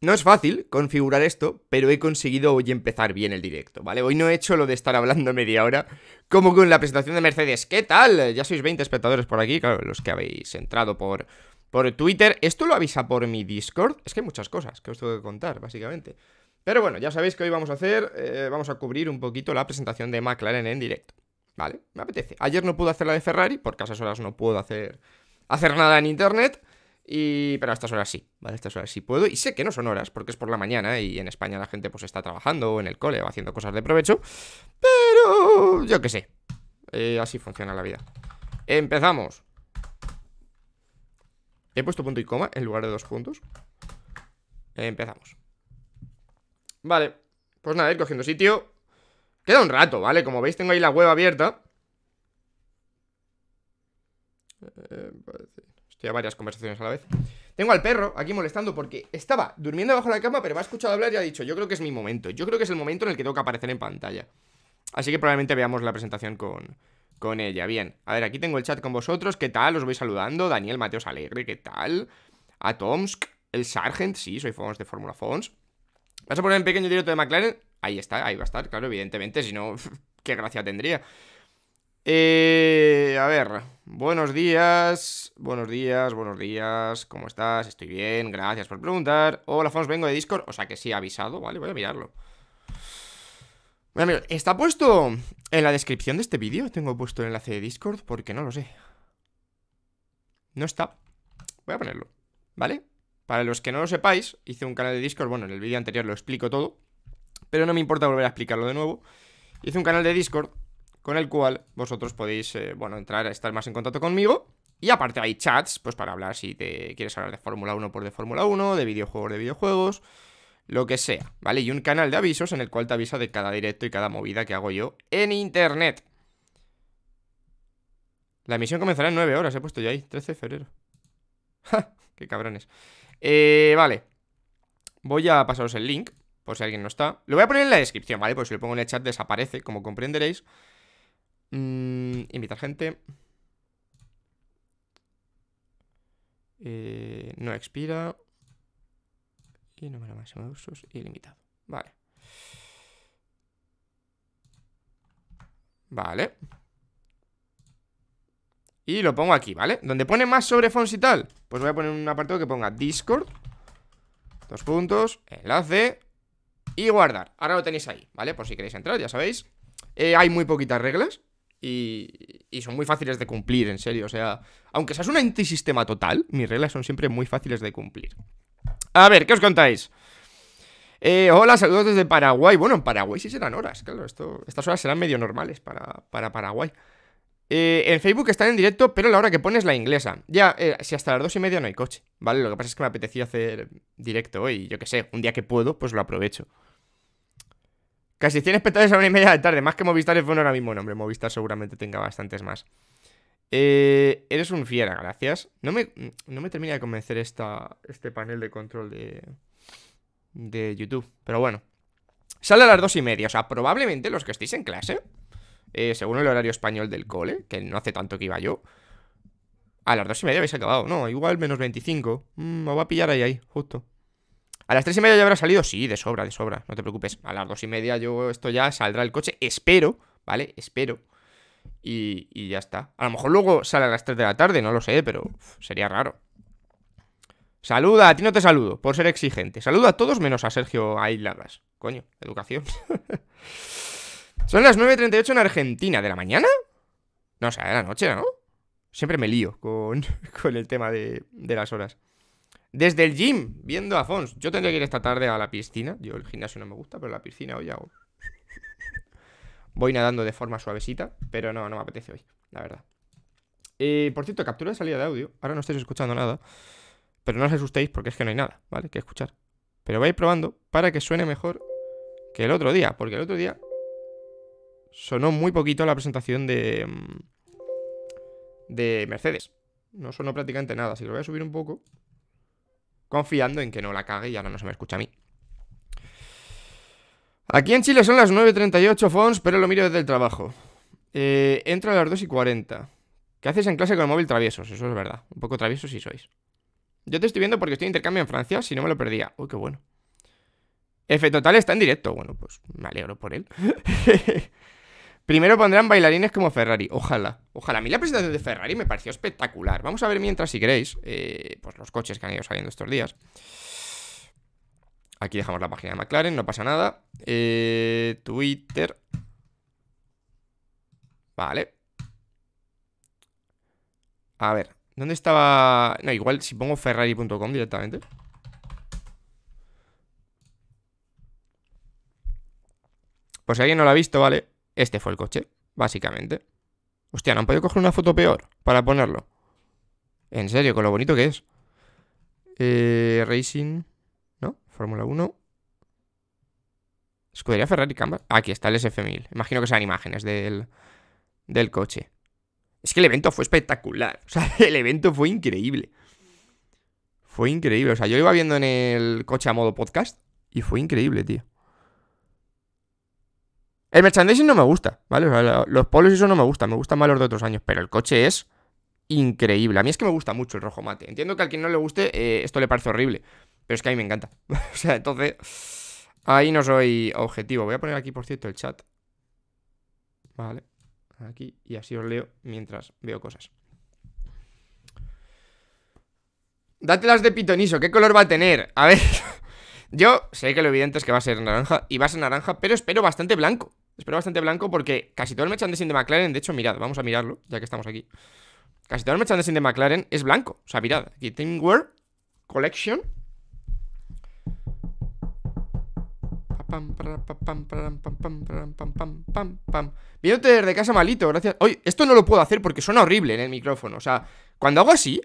No es fácil configurar esto, pero he conseguido hoy empezar bien el directo, ¿vale? Hoy no he hecho lo de estar hablando media hora, como con la presentación de Mercedes. ¿Qué tal? Ya sois 20 espectadores por aquí, claro, los que habéis entrado por, por Twitter. Esto lo avisa por mi Discord. Es que hay muchas cosas que os tengo que contar, básicamente. Pero bueno, ya sabéis que hoy vamos a hacer, eh, vamos a cubrir un poquito la presentación de McLaren en directo. ¿Vale? Me apetece. Ayer no pude hacer la de Ferrari, porque a esas horas no puedo hacer, hacer nada en internet. Y, pero a estas horas sí, ¿vale? A estas horas sí puedo. Y sé que no son horas, porque es por la mañana y en España la gente pues está trabajando o en el cole o haciendo cosas de provecho. Pero yo qué sé. Eh, así funciona la vida. Empezamos. He puesto punto y coma en lugar de dos puntos. empezamos. Vale. Pues nada, ir cogiendo sitio. Queda un rato, ¿vale? Como veis tengo ahí la web abierta. Eh, Estoy varias conversaciones a la vez. Tengo al perro aquí molestando porque estaba durmiendo bajo la cama, pero me ha escuchado hablar y ha dicho, yo creo que es mi momento. Yo creo que es el momento en el que tengo que aparecer en pantalla. Así que probablemente veamos la presentación con, con ella. Bien, a ver, aquí tengo el chat con vosotros. ¿Qué tal? Os voy saludando. Daniel Mateos Alegre, ¿qué tal? a Tomsk el Sargent, sí, soy Fons de Fórmula Fons. ¿Vas a poner en pequeño directo de McLaren? Ahí está, ahí va a estar, claro, evidentemente, si no, qué gracia tendría. Eh, a ver, buenos días, buenos días, buenos días, ¿cómo estás? Estoy bien, gracias por preguntar. Hola, Fons, vengo de Discord, o sea que sí, avisado, ¿vale? Voy a mirarlo. mira, está puesto en la descripción de este vídeo, tengo puesto el enlace de Discord, porque no lo sé. No está. Voy a ponerlo, ¿vale? Para los que no lo sepáis, hice un canal de Discord, bueno, en el vídeo anterior lo explico todo, pero no me importa volver a explicarlo de nuevo. Hice un canal de Discord con el cual vosotros podéis, eh, bueno, entrar a estar más en contacto conmigo. Y aparte hay chats, pues para hablar si te quieres hablar de Fórmula 1 por de Fórmula 1, de videojuegos de videojuegos, lo que sea, ¿vale? Y un canal de avisos en el cual te avisa de cada directo y cada movida que hago yo en internet. La emisión comenzará en 9 horas, he puesto ya ahí, 13 de febrero. ¡Ja! ¡Qué cabrones! Eh, vale. Voy a pasaros el link, por si alguien no está. Lo voy a poner en la descripción, ¿vale? Pues si lo pongo en el chat desaparece, como comprenderéis. Mm, invitar gente. Eh, no expira. Y número máximo de usos ilimitado. Vale. Vale. Y lo pongo aquí, ¿vale? Donde pone más sobre fonts y tal. Pues voy a poner un apartado que ponga Discord. Dos puntos. Enlace. Y guardar. Ahora lo tenéis ahí, ¿vale? Por si queréis entrar, ya sabéis. Eh, hay muy poquitas reglas. Y, son muy fáciles de cumplir, en serio. O sea, aunque seas un antisistema total, mis reglas son siempre muy fáciles de cumplir. A ver, ¿qué os contáis? Eh, hola, saludos desde Paraguay. Bueno, en Paraguay sí serán horas, claro. estas horas serán medio normales para, para Paraguay. Eh, en Facebook están en directo, pero la hora que pones la inglesa. Ya, eh, si hasta las dos y media no hay coche, ¿vale? Lo que pasa es que me apetecía hacer directo hoy, yo que sé, un día que puedo, pues lo aprovecho. Casi 100 espectadores a una y media de tarde, más que Movistar es bueno ahora mismo. No, hombre, Movistar seguramente tenga bastantes más. Eh, eres un fiera, gracias. No me, no me termina de convencer esta, este panel de control de, de YouTube. Pero bueno. Sale a las dos y media. O sea, probablemente los que estéis en clase, eh, según el horario español del cole, que no hace tanto que iba yo, a las dos y media habéis acabado. No, igual menos 25. me mm, va a pillar ahí, ahí, justo. ¿A las 3 y media ya habrá salido? Sí, de sobra, de sobra, no te preocupes. A las 2 y media yo esto ya saldrá el coche, espero, ¿vale? Espero. Y, ya está. A lo mejor luego sale a las 3 de la tarde, no lo sé, pero sería raro. Saluda, a ti no te saludo, por ser exigente. saludo a todos menos a Sergio Aisladas. Coño, educación. Son las 9.38 en Argentina, ¿de la mañana? No, o sea, de la noche, ¿no? Siempre me lío con, el tema de las horas. Desde el gym, viendo a Fons. Yo tendría que ir esta tarde a la piscina. Yo el gimnasio no me gusta, pero la piscina hoy hago. Voy nadando de forma suavecita, pero no, no me apetece hoy, la verdad. Eh, por cierto, captura de salida de audio. Ahora no estáis escuchando nada. Pero no os asustéis porque es que no hay nada, ¿vale? Que escuchar. Pero vais probando para que suene mejor que el otro día. Porque el otro día sonó muy poquito la presentación de. Mm, de Mercedes. No sonó prácticamente nada. Así que lo voy a subir un poco confiando en que no la cague y ahora no se me escucha a mí. Aquí en Chile son las 9.38 fons, pero lo miro desde el trabajo. Eh, Entra a las 2.40. y ¿Qué haces en clase con el móvil traviesos? Eso es verdad. Un poco traviesos si sois. Yo te estoy viendo porque estoy en intercambio en Francia, si no me lo perdía. Uy, qué bueno. F Total está en directo. Bueno, pues me alegro por él. Primero pondrán bailarines como Ferrari, ojalá. Ojalá. A mí la presentación de Ferrari me pareció espectacular. Vamos a ver mientras, si queréis, eh, pues los coches que han ido saliendo estos días. Aquí dejamos la página de McLaren, no pasa nada. Eh, Twitter. Vale. A ver, ¿dónde estaba...? No, igual si pongo ferrari.com directamente. Pues si alguien no lo ha visto, vale. Este fue el coche, básicamente. Hostia, ¿no han podido coger una foto peor para ponerlo? En serio, con lo bonito que es. Eh, Racing, ¿no? Fórmula 1. Escudería Ferrari Canvas. Aquí está el SF1000. Imagino que sean imágenes del, del coche. Es que el evento fue espectacular. O sea, el evento fue increíble. Fue increíble. O sea, yo iba viendo en el coche a modo podcast y fue increíble, tío. El merchandising no me gusta, ¿vale? O sea, los polos y eso no me gusta, me gustan más los de otros años, pero el coche es increíble. A mí es que me gusta mucho el rojo mate. Entiendo que a quien no le guste eh, esto le parece horrible, pero es que a mí me encanta. o sea, entonces, ahí no soy objetivo. Voy a poner aquí, por cierto, el chat. Vale, aquí, y así os leo mientras veo cosas. Dátelas de pitoniso, ¿qué color va a tener? A ver... Yo sé que lo evidente es que va a ser naranja y va a ser naranja, pero espero bastante blanco. Espero bastante blanco porque casi todo el merchandising de McLaren, de hecho, mirad, vamos a mirarlo, ya que estamos aquí. Casi todo el merchandising de McLaren es blanco. O sea, mirad, aquí Collection. Viéndote desde casa malito, gracias. Hoy, esto no lo puedo hacer porque suena horrible en el micrófono. O sea, cuando hago así,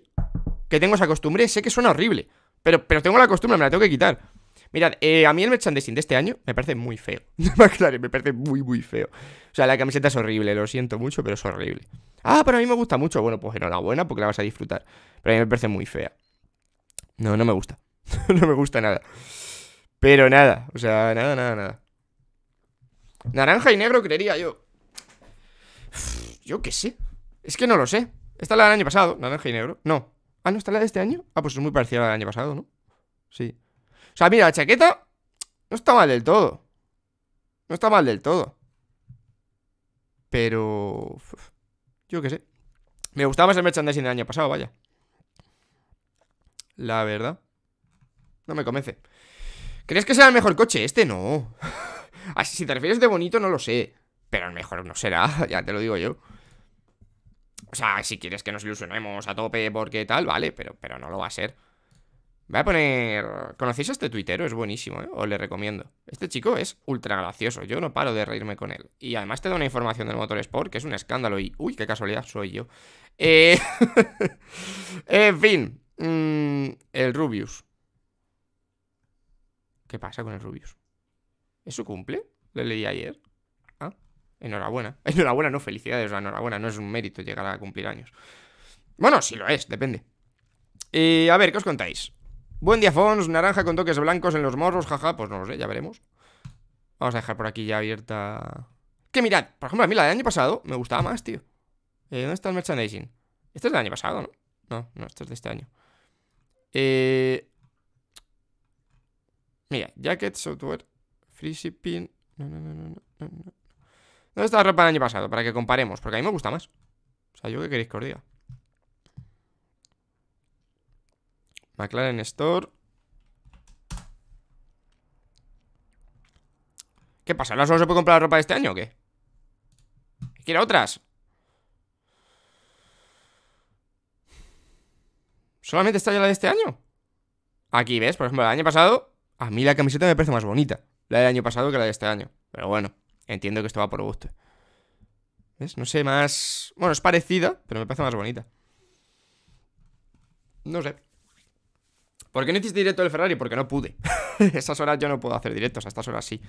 que tengo esa costumbre, sé que suena horrible. Pero, pero tengo la costumbre, me la tengo que quitar. Mirad, eh, a mí el merchandising de este año me parece muy feo. me parece muy, muy feo. O sea, la camiseta es horrible, lo siento mucho, pero es horrible. Ah, pero a mí me gusta mucho. Bueno, pues enhorabuena porque la vas a disfrutar. Pero a mí me parece muy fea. No, no me gusta. no me gusta nada. Pero nada, o sea, nada, nada, nada. Naranja y negro creería yo. yo qué sé. Es que no lo sé. Esta la del año pasado, naranja y negro. No. Ah, no, está la de este año. Ah, pues es muy parecida a la del año pasado, ¿no? Sí. O sea, mira, la chaqueta no está mal del todo. No está mal del todo. Pero... Yo qué sé. Me gustaba más el merchandising del año pasado, vaya. La verdad. No me convence. ¿Crees que sea el mejor coche? Este no. Así, ah, si te refieres de bonito, no lo sé. Pero el mejor no será, ya te lo digo yo. O sea, si quieres que nos ilusionemos a tope porque tal, vale, pero, pero no lo va a ser. Voy a poner. ¿Conocéis a este tuitero? Es buenísimo, ¿eh? Os le recomiendo. Este chico es ultra gracioso. Yo no paro de reírme con él. Y además te da una información del motor Sport, que es un escándalo. Y. Uy, qué casualidad, soy yo. Eh... en fin. Mm, el Rubius. ¿Qué pasa con el Rubius? ¿Eso cumple? Le leí ayer. Ah, enhorabuena. Enhorabuena, no felicidades, enhorabuena. No es un mérito llegar a cumplir años. Bueno, si lo es, depende. Y eh, a ver, ¿qué os contáis? Buen día, Fons. Naranja con toques blancos en los morros, jaja. Pues no lo sé, ya veremos. Vamos a dejar por aquí ya abierta. Que mirad, por ejemplo, a mí la del año pasado me gustaba más, tío. Eh, ¿Dónde está el merchandising? Este es del año pasado, ¿no? No, no, esto es de este año. Eh... Mira, jacket, software, free shipping. No, no, no, no, no, ¿Dónde está la ropa del año pasado? Para que comparemos, porque a mí me gusta más. O sea, yo qué queréis que os diga. McLaren Store. ¿Qué pasa? ¿La solo se puede comprar la ropa de este año o qué? ¿Quiere otras? ¿Solamente está ya la de este año? Aquí ves, por ejemplo, el año pasado A mí la camiseta me parece más bonita La del año pasado que la de este año Pero bueno, entiendo que esto va por gusto ¿Ves? No sé, más... Bueno, es parecida, pero me parece más bonita No sé ¿Por qué no hiciste directo del Ferrari? Porque no pude. Esas horas yo no puedo hacer directos, a estas horas sí.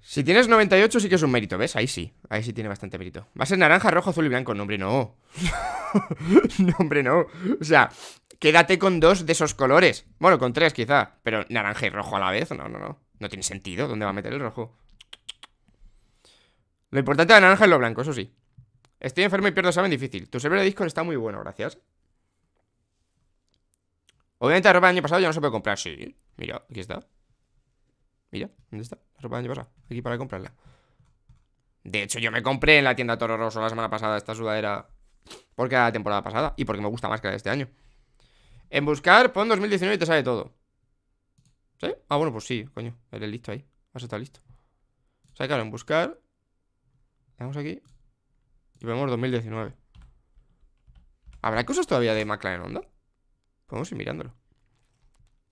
Si tienes 98 sí que es un mérito, ¿ves? Ahí sí, ahí sí tiene bastante mérito. Va a ser naranja, rojo, azul y blanco. No, hombre, no. no, hombre, no. O sea, quédate con dos de esos colores. Bueno, con tres quizá, pero naranja y rojo a la vez. No, no, no. No tiene sentido. ¿Dónde va a meter el rojo? Lo importante de naranja es lo blanco, eso sí. Estoy enfermo y pierdo saben difícil. Tu server de Discord está muy bueno, gracias. Obviamente la ropa del año pasado ya no se puede comprar, sí. Mira, aquí está. Mira, ¿dónde está? La ropa del año pasado. Aquí para comprarla. De hecho, yo me compré en la tienda Toro Rosso la semana pasada esta sudadera. Porque era la temporada pasada y porque me gusta más que la de este año. En buscar, pon 2019 y te sale todo. ¿Sí? Ah, bueno, pues sí, coño. Eres listo ahí. Vas está listo. O en buscar. Vamos aquí. Y vemos 2019. ¿Habrá cosas todavía de McLaren Honda? Podemos ir mirándolo.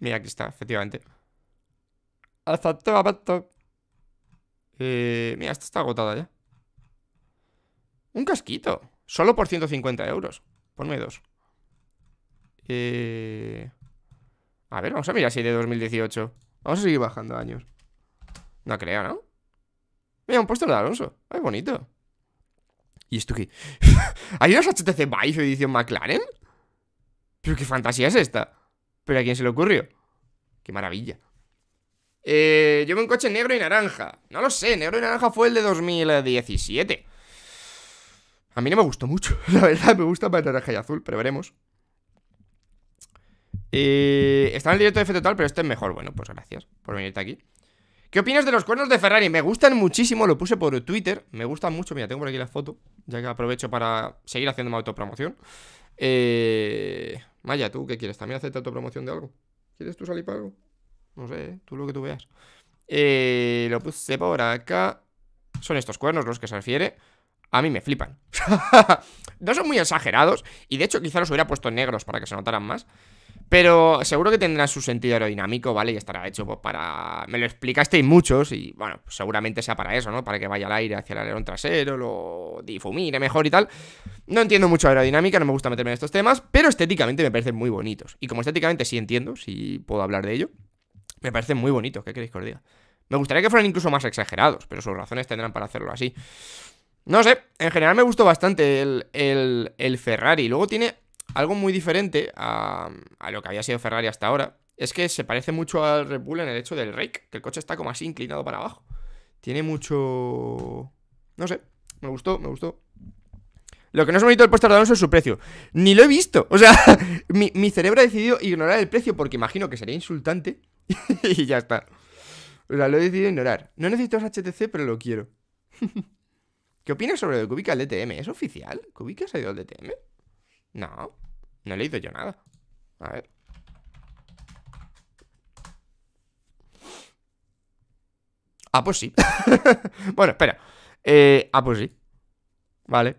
Mira, aquí está, efectivamente. Eh, mira, esta está agotada ya. Un casquito. Solo por 150 euros. Ponme dos. Eh, a ver, vamos a mirar si hay de 2018. Vamos a seguir bajando años. No creo, ¿no? Mira, un puesto de Alonso. Ay, bonito. ¿Y esto qué? ¿Hay unos HTC Vive edición McLaren? ¿Pero qué fantasía es esta? ¿Pero a quién se le ocurrió? ¡Qué maravilla! Eh, llevo un coche negro y naranja. No lo sé, negro y naranja fue el de 2017. A mí no me gustó mucho, la verdad, me gusta más naranja y azul, pero veremos. Eh, está en el directo de F total, pero este es mejor. Bueno, pues gracias por venirte aquí. ¿Qué opinas de los cuernos de Ferrari? Me gustan muchísimo, lo puse por Twitter. Me gustan mucho, mira, tengo por aquí la foto, ya que aprovecho para seguir haciendo mi autopromoción. Eh, Maya, ¿tú qué quieres? ¿También hacerte promoción de algo? ¿Quieres tú salir para algo? No sé, tú lo que tú veas. Eh, lo puse por acá. Son estos cuernos los que se refiere. A mí me flipan. no son muy exagerados. Y de hecho, quizá los hubiera puesto negros para que se notaran más. Pero seguro que tendrá su sentido aerodinámico, ¿vale? Y estará hecho pues, para... Me lo explicasteis muchos y, bueno, pues, seguramente sea para eso, ¿no? Para que vaya al aire hacia el alerón trasero, lo difumine mejor y tal. No entiendo mucho aerodinámica, no me gusta meterme en estos temas, pero estéticamente me parecen muy bonitos. Y como estéticamente sí entiendo, si puedo hablar de ello, me parecen muy bonitos, ¿qué queréis que os Me gustaría que fueran incluso más exagerados, pero sus razones tendrán para hacerlo así. No sé, en general me gustó bastante el, el, el Ferrari. Luego tiene algo muy diferente a, lo que había sido Ferrari hasta ahora es que se parece mucho al Red Bull en el hecho del rake, que el coche está como así inclinado para abajo. Tiene mucho... No sé, me gustó, me gustó. Lo que no es bonito del puesto de es su precio. Ni lo he visto. O sea, mi, cerebro ha decidido ignorar el precio porque imagino que sería insultante. y ya está. O sea, lo he decidido ignorar. No necesito los HTC, pero lo quiero. ¿Qué opinas sobre el Kubica al DTM? ¿Es oficial? ¿Kubica ha salido al DTM? No, no he leído yo nada. A ver. Ah, pues sí. bueno, espera. Eh, ah, pues sí. Vale.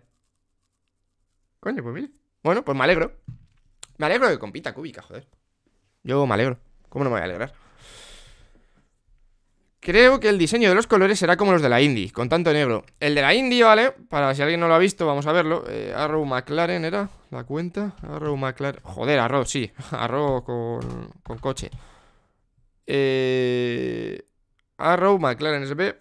Coño, pues mira. Bueno, pues me alegro. Me alegro de compita Cúbica, joder. Yo me alegro. ¿Cómo no me voy a alegrar? Creo que el diseño de los colores será como los de la Indy, con tanto negro. El de la Indy, ¿vale? Para si alguien no lo ha visto, vamos a verlo. Eh, Arrow McLaren era la cuenta. Arrow McLaren. Joder, Arrow, sí. Arrow con, con coche. Eh, Arrow McLaren SP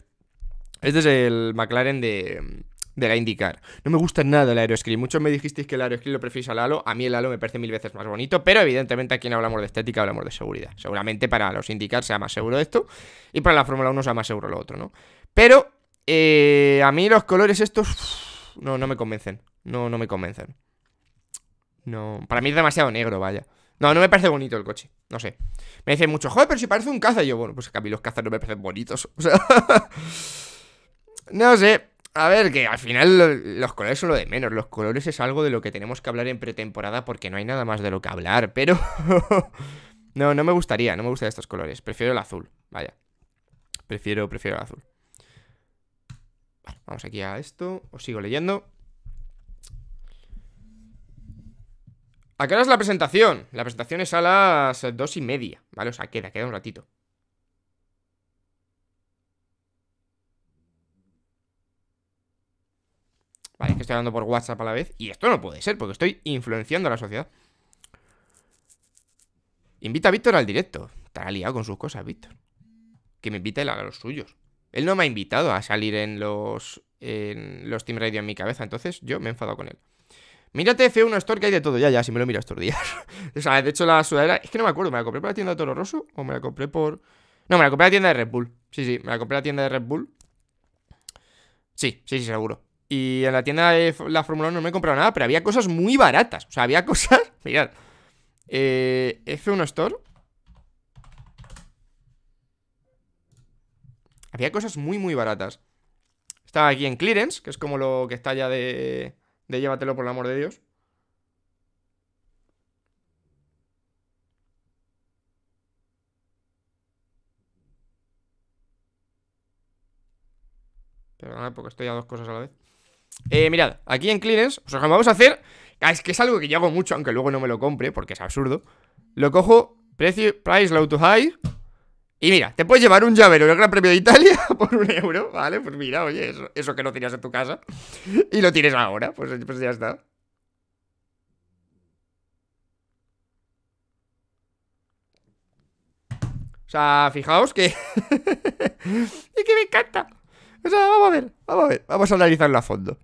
Este es el McLaren de, de la Indicar, No me gusta nada el Aeroscreen. Muchos me dijisteis que el Aeroscreen lo preferís al Halo. A mí el Halo me parece mil veces más bonito, pero evidentemente aquí no hablamos de estética, hablamos de seguridad. Seguramente para los indicar sea más seguro esto y para la Fórmula 1 sea más seguro lo otro, ¿no? Pero eh, a mí los colores estos no, no me convencen. No, no me convencen. No, para mí es demasiado negro, vaya. No, no me parece bonito el coche. No sé. Me dicen mucho, joder, pero si parece un caza. yo, bueno, pues que a mí los cazas no me parecen bonitos. O sea. no sé. A ver, que al final los colores son lo de menos. Los colores es algo de lo que tenemos que hablar en pretemporada porque no hay nada más de lo que hablar, pero... no, no me gustaría, no me gustan estos colores. Prefiero el azul, vaya. Prefiero, prefiero el azul. vamos aquí a esto. Os sigo leyendo. ¿A es la presentación? La presentación es a las dos y media, ¿vale? O sea, queda, queda un ratito. Es Que estoy hablando por WhatsApp a la vez. Y esto no puede ser, porque estoy influenciando a la sociedad. Invita a Víctor al directo. Estará liado con sus cosas, Víctor. Que me invite él a los suyos. Él no me ha invitado a salir en los, en los Team Radio en mi cabeza, entonces yo me he enfadado con él. Mírate F1 Store que hay de todo. Ya, ya, si me lo miro estos días. o sea, de hecho la sudadera... Es que no me acuerdo, ¿me la compré por la tienda de Toro Rosso? ¿O me la compré por...? No, me la compré la tienda de Red Bull. Sí, sí, me la compré la tienda de Red Bull. Sí, sí, sí, seguro. Y en la tienda de la Fórmula 1 no me he comprado nada, pero había cosas muy baratas. O sea, había cosas. Mirad. Eh, F1 Store. Había cosas muy, muy baratas. Estaba aquí en Clearance, que es como lo que está ya de, de llévatelo por el amor de Dios. nada, porque estoy a dos cosas a la vez. Eh, mirad, aquí en Cleaners, o sea, vamos a hacer. Ah, es que es algo que yo hago mucho, aunque luego no me lo compre, porque es absurdo. Lo cojo, precio, price, low to high. Y mira, te puedes llevar un llavero el Gran Premio de Italia por un euro, ¿vale? Pues mira, oye, eso, que no tenías en tu casa. Y lo tienes ahora, pues, pues ya está. O sea, fijaos que... y que me encanta vamos a ver, vamos a ver, vamos a analizarlo a fondo.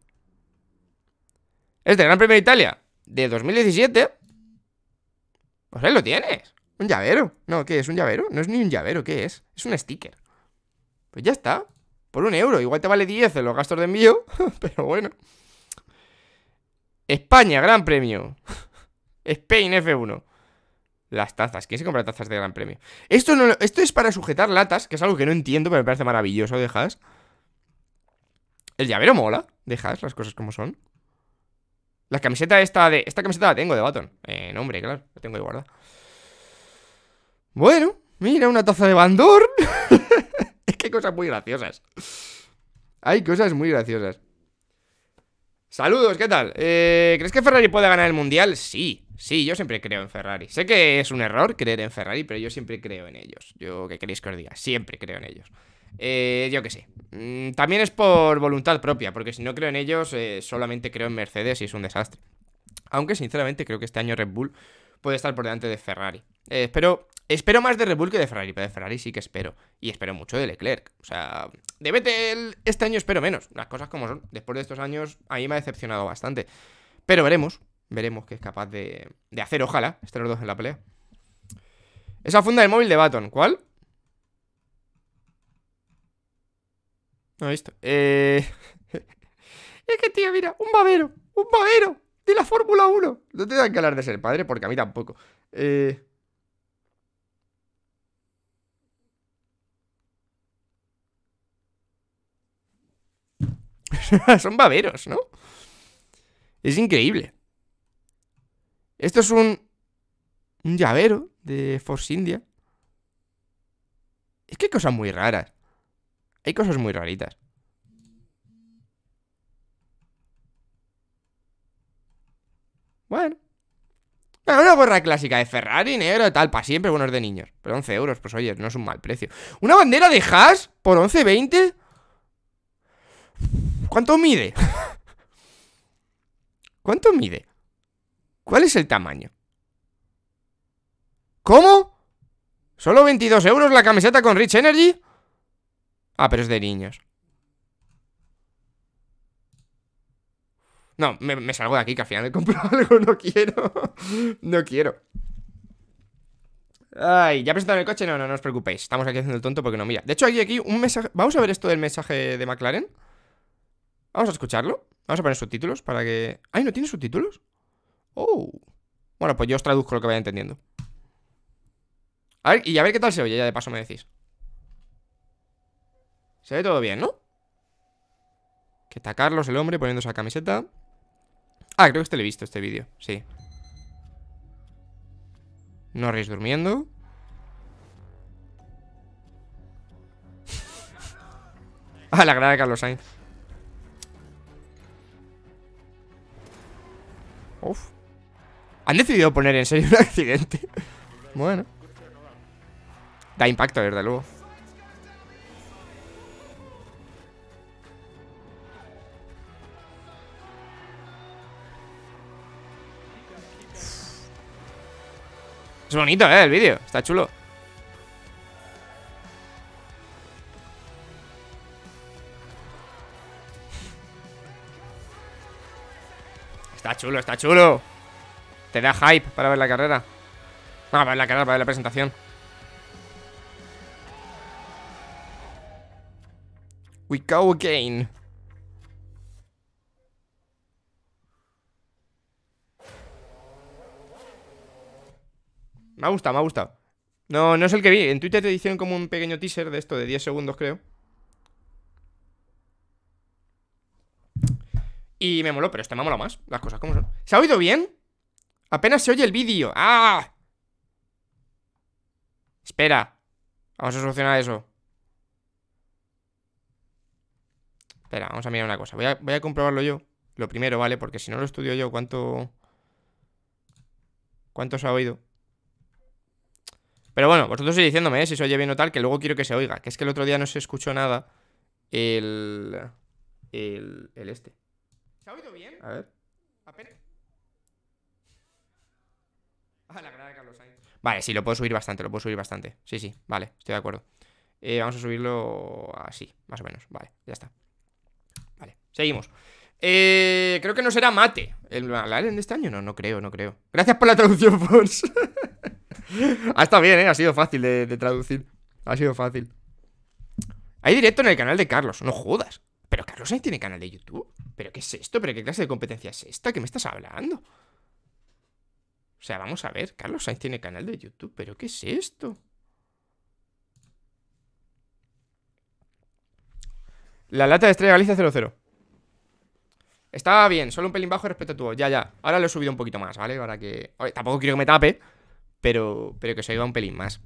Este Gran Premio de Italia de 2017. Pues ahí lo tienes. Un llavero. No, ¿qué es? ¿Un llavero? No es ni un llavero, ¿qué es? Es un sticker. Pues ya está. Por un euro. Igual te vale 10 en los gastos de envío. Pero bueno. España, Gran Premio. Spain F1. Las tazas. ¿Quién se compra tazas de Gran Premio? Esto, no, esto es para sujetar latas, que es algo que no entiendo, pero me parece maravilloso, dejas. El llavero mola. Dejas las cosas como son. La camiseta esta de... Esta camiseta la tengo de Baton. Eh, no, claro. La tengo de guarda. Bueno, mira, una taza de Bandor. es que hay cosas muy graciosas. Hay cosas muy graciosas. Saludos, ¿qué tal? Eh, ¿Crees que Ferrari puede ganar el Mundial? Sí, sí, yo siempre creo en Ferrari. Sé que es un error creer en Ferrari, pero yo siempre creo en ellos. Yo, ¿qué queréis que os diga? Siempre creo en ellos. Eh, yo que sé. Mm, también es por voluntad propia, porque si no creo en ellos, eh, solamente creo en Mercedes y es un desastre. Aunque sinceramente creo que este año Red Bull puede estar por delante de Ferrari. Eh, espero, espero más de Red Bull que de Ferrari, pero de Ferrari sí que espero. Y espero mucho de Leclerc. O sea, de Vettel este año espero menos. Las cosas como son. Después de estos años, a mí me ha decepcionado bastante. Pero veremos, veremos que es capaz de, de hacer, ojalá, estén los dos en la pelea. Esa funda del móvil de Baton, ¿cuál? No eh, es que, tío, mira, un babero, un babero de la Fórmula 1. No te dan que hablar de ser padre porque a mí tampoco. Eh... Son baberos, ¿no? Es increíble. Esto es un, un llavero de Force India. Es que hay cosas muy raras. Hay cosas muy raritas. Bueno. una gorra clásica de Ferrari, negro, tal, para siempre, buenos de niños. Pero 11 euros, pues oye, no es un mal precio. ¿Una bandera de Haas por 11,20? ¿Cuánto mide? ¿Cuánto mide? ¿Cuál es el tamaño? ¿Cómo? ¿Solo 22 euros la camiseta con Rich Energy? Ah, pero es de niños. No, me, salgo de aquí que al final he comprado algo. No quiero. no quiero. Ay, ¿ya presentaron el coche? No, no, no os preocupéis. Estamos aquí haciendo el tonto porque no mira. De hecho, hay aquí un mensaje. Vamos a ver esto del mensaje de McLaren. Vamos a escucharlo. Vamos a poner subtítulos para que. ¡Ay, no tiene subtítulos! ¡Oh! Bueno, pues yo os traduzco lo que vaya entendiendo. A ver, y a ver qué tal se oye, ya de paso me decís. Se ve todo bien, ¿no? Que está Carlos, el hombre, poniéndose la camiseta Ah, creo que este le he visto este vídeo, sí Norris durmiendo Ah, la grada de Carlos Sainz Uf Han decidido poner en serio un accidente Bueno Da impacto, desde luego Es bonito, ¿eh? El vídeo. Está chulo. Está chulo, está chulo. Te da hype para ver la carrera. No, ah, para ver la carrera, para ver la presentación. We go again. Me ha gustado, me ha gustado. No, no es el que vi. En Twitter te hicieron como un pequeño teaser de esto, de 10 segundos, creo. Y me moló, pero este me ha más. Las cosas como son. ¿Se ha oído bien? Apenas se oye el vídeo. ¡Ah! Espera. Vamos a solucionar eso. Espera, vamos a mirar una cosa. Voy a, voy a comprobarlo yo. Lo primero, ¿vale? Porque si no lo estudio yo, ¿cuánto... ¿Cuánto se ha oído? Pero bueno, vosotros ir diciéndome ¿eh? si se oye bien o tal, que luego quiero que se oiga. Que es que el otro día no se escuchó nada el. el, el este. ¿Se ha oído bien? A ver. Apenas. Ah, la granada de Carlos Sainz. Vale, sí, lo puedo subir bastante, lo puedo subir bastante. Sí, sí, vale, estoy de acuerdo. Eh, vamos a subirlo así, más o menos. Vale, ya está. Vale, seguimos. Eh, creo que no será mate. ¿El, ¿La de este año? No, no creo, no creo. Gracias por la traducción, Fons ha ah, está bien, ¿eh? Ha sido fácil de, traducir. Ha sido fácil. Hay directo en el canal de Carlos, no jodas. Pero Carlos Sainz tiene canal de YouTube. ¿Pero qué es esto? ¿Pero qué clase de competencia es esta? ¿Qué me estás hablando? O sea, vamos a ver, Carlos Sainz tiene canal de YouTube, pero ¿qué es esto? La lata de Estrella Galicia 00. Estaba bien, solo un pelín bajo respecto a tu Ya, ya. Ahora lo he subido un poquito más, ¿vale? Ahora que... Oye, tampoco quiero que me tape pero, pero que se iba un pelín más.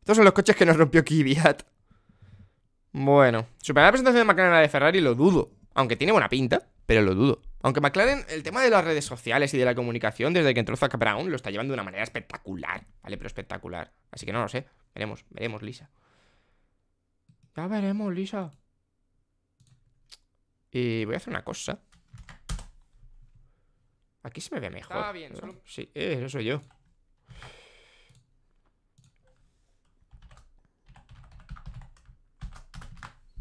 Estos son los coches que nos rompió Kvyat. Bueno, Superar la presentación de McLaren a de Ferrari lo dudo, aunque tiene buena pinta, pero lo dudo. Aunque McLaren, el tema de las redes sociales y de la comunicación, desde que entró Zac Brown, lo está llevando de una manera espectacular, ¿vale? Pero espectacular. Así que no lo sé. Veremos, veremos, Lisa. Ya veremos, Lisa. Y voy a hacer una cosa. Aquí se me ve mejor. Está bien, solo... Sí, eh, eso soy yo.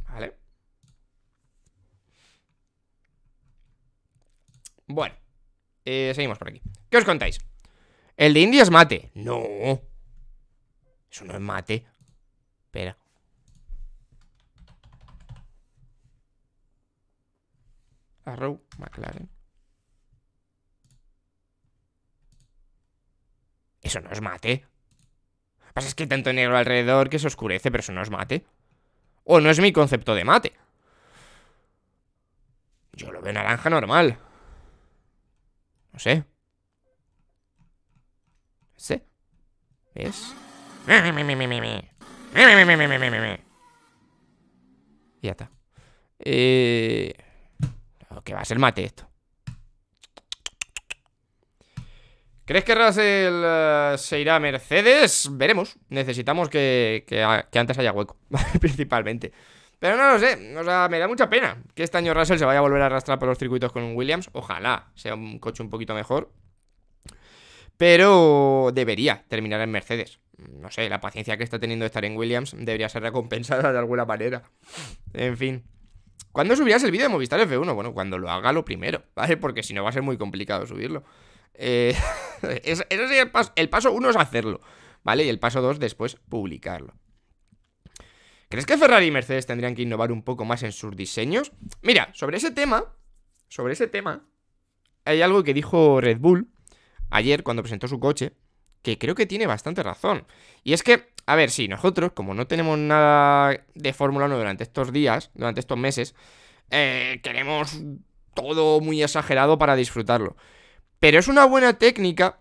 Vale. Bueno, eh, seguimos por aquí. ¿Qué os contáis? El de India es mate. No. Eso no es mate. Espera. Arrow, McLaren. Eso no es mate. pasa es que hay tanto negro alrededor que se oscurece, pero eso no es mate. O no es mi concepto de mate. Yo lo veo naranja normal. No sé. No sé. ¿Ves? Y ya está. Eh... Que va a ser mate esto. ¿Crees que Russell eh, se irá a Mercedes? Veremos. Necesitamos que, antes haya hueco, principalmente. Pero no lo sé, o sea, me da mucha pena que este año Russell se vaya a volver a arrastrar por los circuitos con Williams. Ojalá sea un coche un poquito mejor. Pero debería terminar en Mercedes. No sé, la paciencia que está teniendo estar en Williams debería ser recompensada de alguna manera. En fin. ¿Cuándo subirás el vídeo de Movistar F1? Bueno, cuando lo haga lo primero, ¿vale? Porque si no va a ser muy complicado subirlo. Eh, el paso. El paso uno es hacerlo, ¿vale? Y el paso dos, después, publicarlo. ¿Crees que Ferrari y Mercedes tendrían que innovar un poco más en sus diseños? Mira, sobre ese tema, sobre ese tema, hay algo que dijo Red Bull ayer cuando presentó su coche, que creo que tiene bastante razón. Y es que, a ver, si nosotros, como no tenemos nada de Fórmula 1 durante estos días, durante estos meses, eh, queremos todo muy exagerado para disfrutarlo. Pero es una buena técnica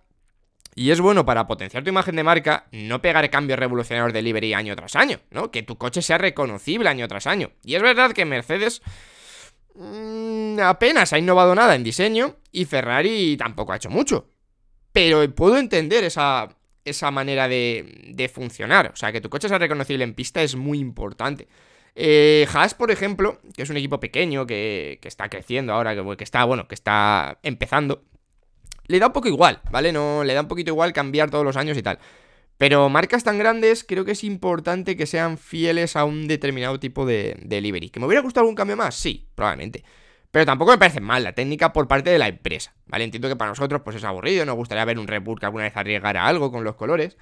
y es bueno para potenciar tu imagen de marca no pegar cambios revolucionarios de livery año tras año, ¿no? Que tu coche sea reconocible año tras año. Y es verdad que Mercedes mm, apenas ha innovado nada en diseño y Ferrari tampoco ha hecho mucho. Pero puedo entender esa, esa manera de, funcionar. O sea, que tu coche sea reconocible en pista es muy importante. Eh, Haas, por ejemplo, que es un equipo pequeño que, está creciendo ahora, que está, bueno, que está empezando le da un poco igual, ¿vale? No, le da un poquito igual cambiar todos los años y tal. Pero marcas tan grandes creo que es importante que sean fieles a un determinado tipo de, delivery. ¿Que me hubiera gustado algún cambio más? Sí, probablemente. Pero tampoco me parece mal la técnica por parte de la empresa, ¿vale? Entiendo que para nosotros pues es aburrido, nos gustaría ver un Red que alguna vez arriesgara algo con los colores.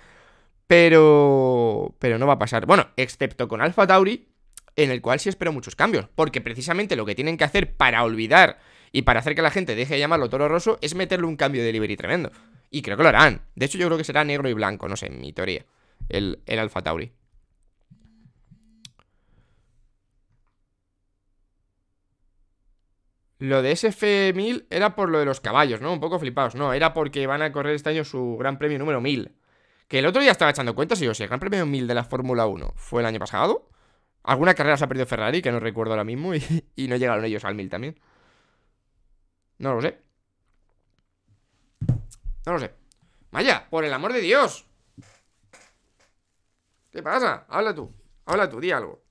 Pero... Pero no va a pasar. Bueno, excepto con Alpha Tauri, en el cual sí espero muchos cambios. Porque precisamente lo que tienen que hacer para olvidar y para hacer que la gente deje de llamarlo toro Rosso es meterle un cambio de delivery tremendo. Y creo que lo harán. De hecho, yo creo que será negro y blanco, no sé, mi teoría. El, el Alfa Tauri. Lo de SF1000 era por lo de los caballos, ¿no? Un poco flipados. No, era porque van a correr este año su Gran Premio número 1000. Que el otro día estaba echando cuentas y yo, si el Gran Premio 1000 de la Fórmula 1 fue el año pasado, alguna carrera se ha perdido Ferrari, que no recuerdo ahora mismo, y, y no llegaron ellos al 1000 también. No lo sé. No lo sé. Vaya, por el amor de Dios. ¿Qué pasa? Habla tú. Habla tú, di algo.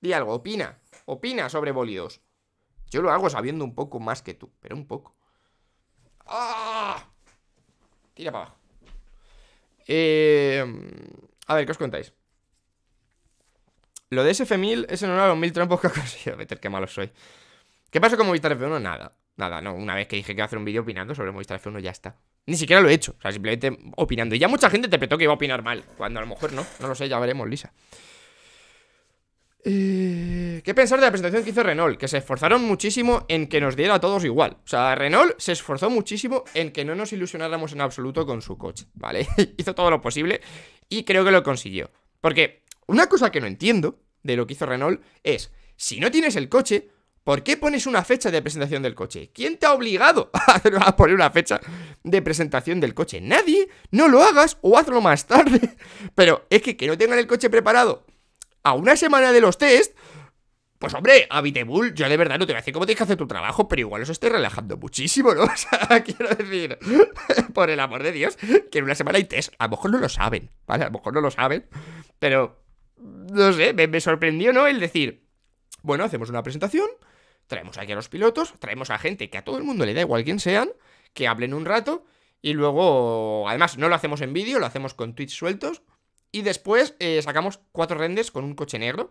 Di algo, opina. Opina sobre bolidos Yo lo hago sabiendo un poco más que tú, pero un poco. ¡Ah! Tira para abajo. Eh, a ver, ¿qué os contáis? Lo de SF1000 es en honor a los mil trampos que ha conseguido meter, qué malo soy. ¿Qué pasó con Movistar F1? Nada. Nada, no, una vez que dije que iba a hacer un vídeo opinando sobre Movistar F1 ya está. Ni siquiera lo he hecho, o sea, simplemente opinando. Y ya mucha gente te petó que iba a opinar mal, cuando a lo mejor no, no lo sé, ya veremos, Lisa. Eh, ¿Qué pensar de la presentación que hizo Renault? Que se esforzaron muchísimo en que nos diera a todos igual. O sea, Renault se esforzó muchísimo en que no nos ilusionáramos en absoluto con su coche, ¿vale? hizo todo lo posible y creo que lo consiguió. Porque una cosa que no entiendo de lo que hizo Renault es, si no tienes el coche, ¿Por qué pones una fecha de presentación del coche? ¿Quién te ha obligado a poner una fecha de presentación del coche? Nadie. No lo hagas o hazlo más tarde. Pero es que que no tengan el coche preparado a una semana de los test. Pues hombre, Habitebull, yo de verdad no te voy a decir cómo tienes que hacer tu trabajo, pero igual eso estoy relajando muchísimo, ¿no? O sea, quiero decir, por el amor de Dios, que en una semana hay test. A lo mejor no lo saben, ¿vale? A lo mejor no lo saben, pero no sé, me sorprendió, ¿no? El decir, bueno, hacemos una presentación, Traemos aquí a los pilotos, traemos a gente que a todo el mundo le da igual quién sean, que hablen un rato y luego, además, no lo hacemos en vídeo, lo hacemos con tweets sueltos y después eh, sacamos cuatro rendes con un coche negro.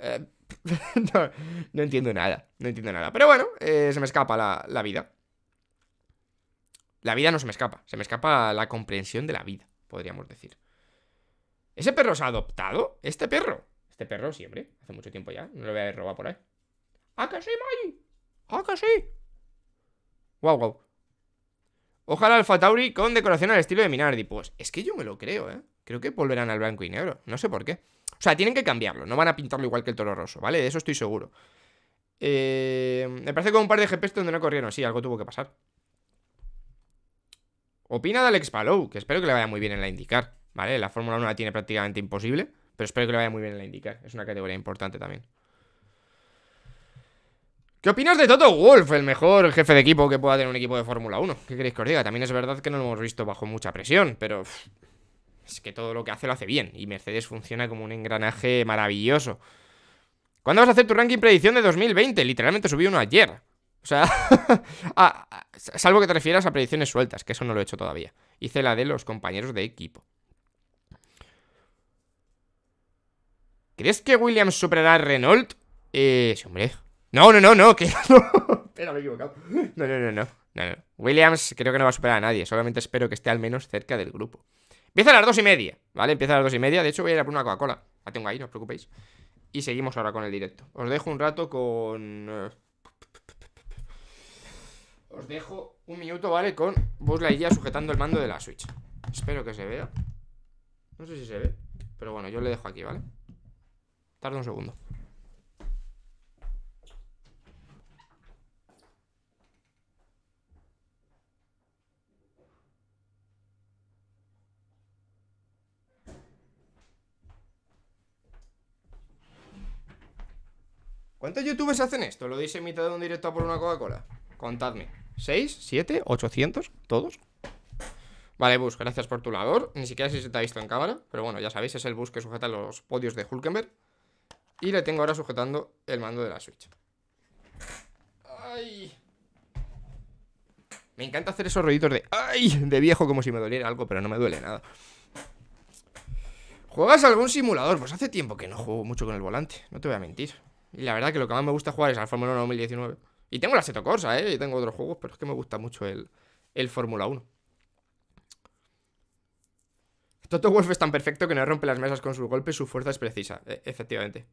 Eh, no, entiendo nada, no entiendo nada. Pero bueno, eh, se me escapa la, la vida. La vida no se me escapa, se me escapa la comprensión de la vida, podríamos decir. ¿Ese perro se ha adoptado? ¿Este perro? Este perro siempre, hace mucho tiempo ya, no lo voy a robar por ahí. ¡Ah, que sí, Maggi! ¡Ah, que sí! ¡Wow, wow! Ojalá Alfa Tauri con decoración al estilo de Minardi. Pues es que yo me lo creo, ¿eh? Creo que volverán al blanco y negro. No sé por qué. O sea, tienen que cambiarlo. No van a pintarlo igual que el Toro roso, ¿vale? De eso estoy seguro. Eh, me parece como un par de GPs donde no corrieron. Sí, algo tuvo que pasar. Opina de Alex Palou, que espero que le vaya muy bien en la indicar. ¿vale? La Fórmula 1 la tiene prácticamente imposible, pero espero que le vaya muy bien en la indicar. Es una categoría importante también. ¿Qué opinas de Toto Wolf, el mejor jefe de equipo que pueda tener un equipo de Fórmula 1? ¿Qué queréis que os diga? También es verdad que no lo hemos visto bajo mucha presión, pero es que todo lo que hace lo hace bien y Mercedes funciona como un engranaje maravilloso. ¿Cuándo vas a hacer tu ranking predicción de 2020? Literalmente subí uno ayer. O sea, salvo que te refieras a predicciones sueltas, que eso no lo he hecho todavía. Hice la de los compañeros de equipo. ¿Crees que Williams superará a Renault? Eh, sí, hombre, no, no, no, no, que no. Espera, me he equivocado. No, no, no, no, no, Williams creo que no va a superar a nadie. Solamente espero que esté al menos cerca del grupo. Empieza a las dos y media, ¿vale? Empieza a las dos y media. De hecho, voy a ir a por una Coca-Cola. La tengo ahí, no os preocupéis. Y seguimos ahora con el directo. Os dejo un rato con. Eh, os dejo un minuto, ¿vale? Con Buzz Lightyear sujetando el mando de la Switch. Espero que se vea. No sé si se ve. Pero bueno, yo le dejo aquí, ¿vale? Tarda un segundo. ¿Cuántos youtubers hacen esto? ¿Lo dice en mitad de un directo por una Coca-Cola? Contadme. ¿6? ¿7? ¿800? ¿Todos? Vale, Bus, gracias por tu labor. Ni siquiera sé si se te ha visto en cámara, pero bueno, ya sabéis, es el Bus que sujeta los podios de Hulkenberg. Y le tengo ahora sujetando el mando de la Switch. ¡Ay! Me encanta hacer esos rollitos de ¡Ay! De viejo como si me doliera algo, pero no me duele nada. ¿Juegas algún simulador? Pues hace tiempo que no juego mucho con el volante, no te voy a mentir. Y la verdad que lo que más me gusta jugar es al Fórmula 1 2019. Y tengo la Seto Corsa, ¿eh? Y tengo otros juegos, pero es que me gusta mucho el, el Fórmula 1. Toto Wolf es tan perfecto que no rompe las mesas con sus golpes, su fuerza es precisa. E, efectivamente.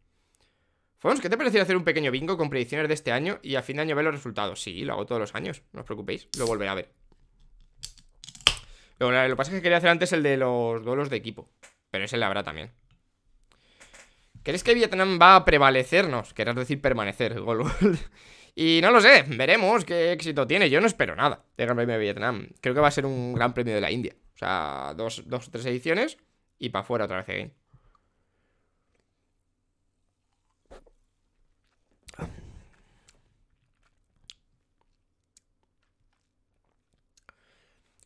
Fons, ¿qué te pareció hacer un pequeño bingo con predicciones de este año y a fin de año ver los resultados? Sí, lo hago todos los años, no os preocupéis, lo volveré a ver. Lo, lo que pasa es que quería hacer antes el de los duelos de equipo, pero ese le habrá también. ¿Crees que Vietnam va a prevalecernos? Querrás decir permanecer, gol. y no lo sé, veremos qué éxito tiene. Yo no espero nada de Gran Premio de Vietnam. Creo que va a ser un Gran Premio de la India. O sea, dos, o tres ediciones y para afuera otra vez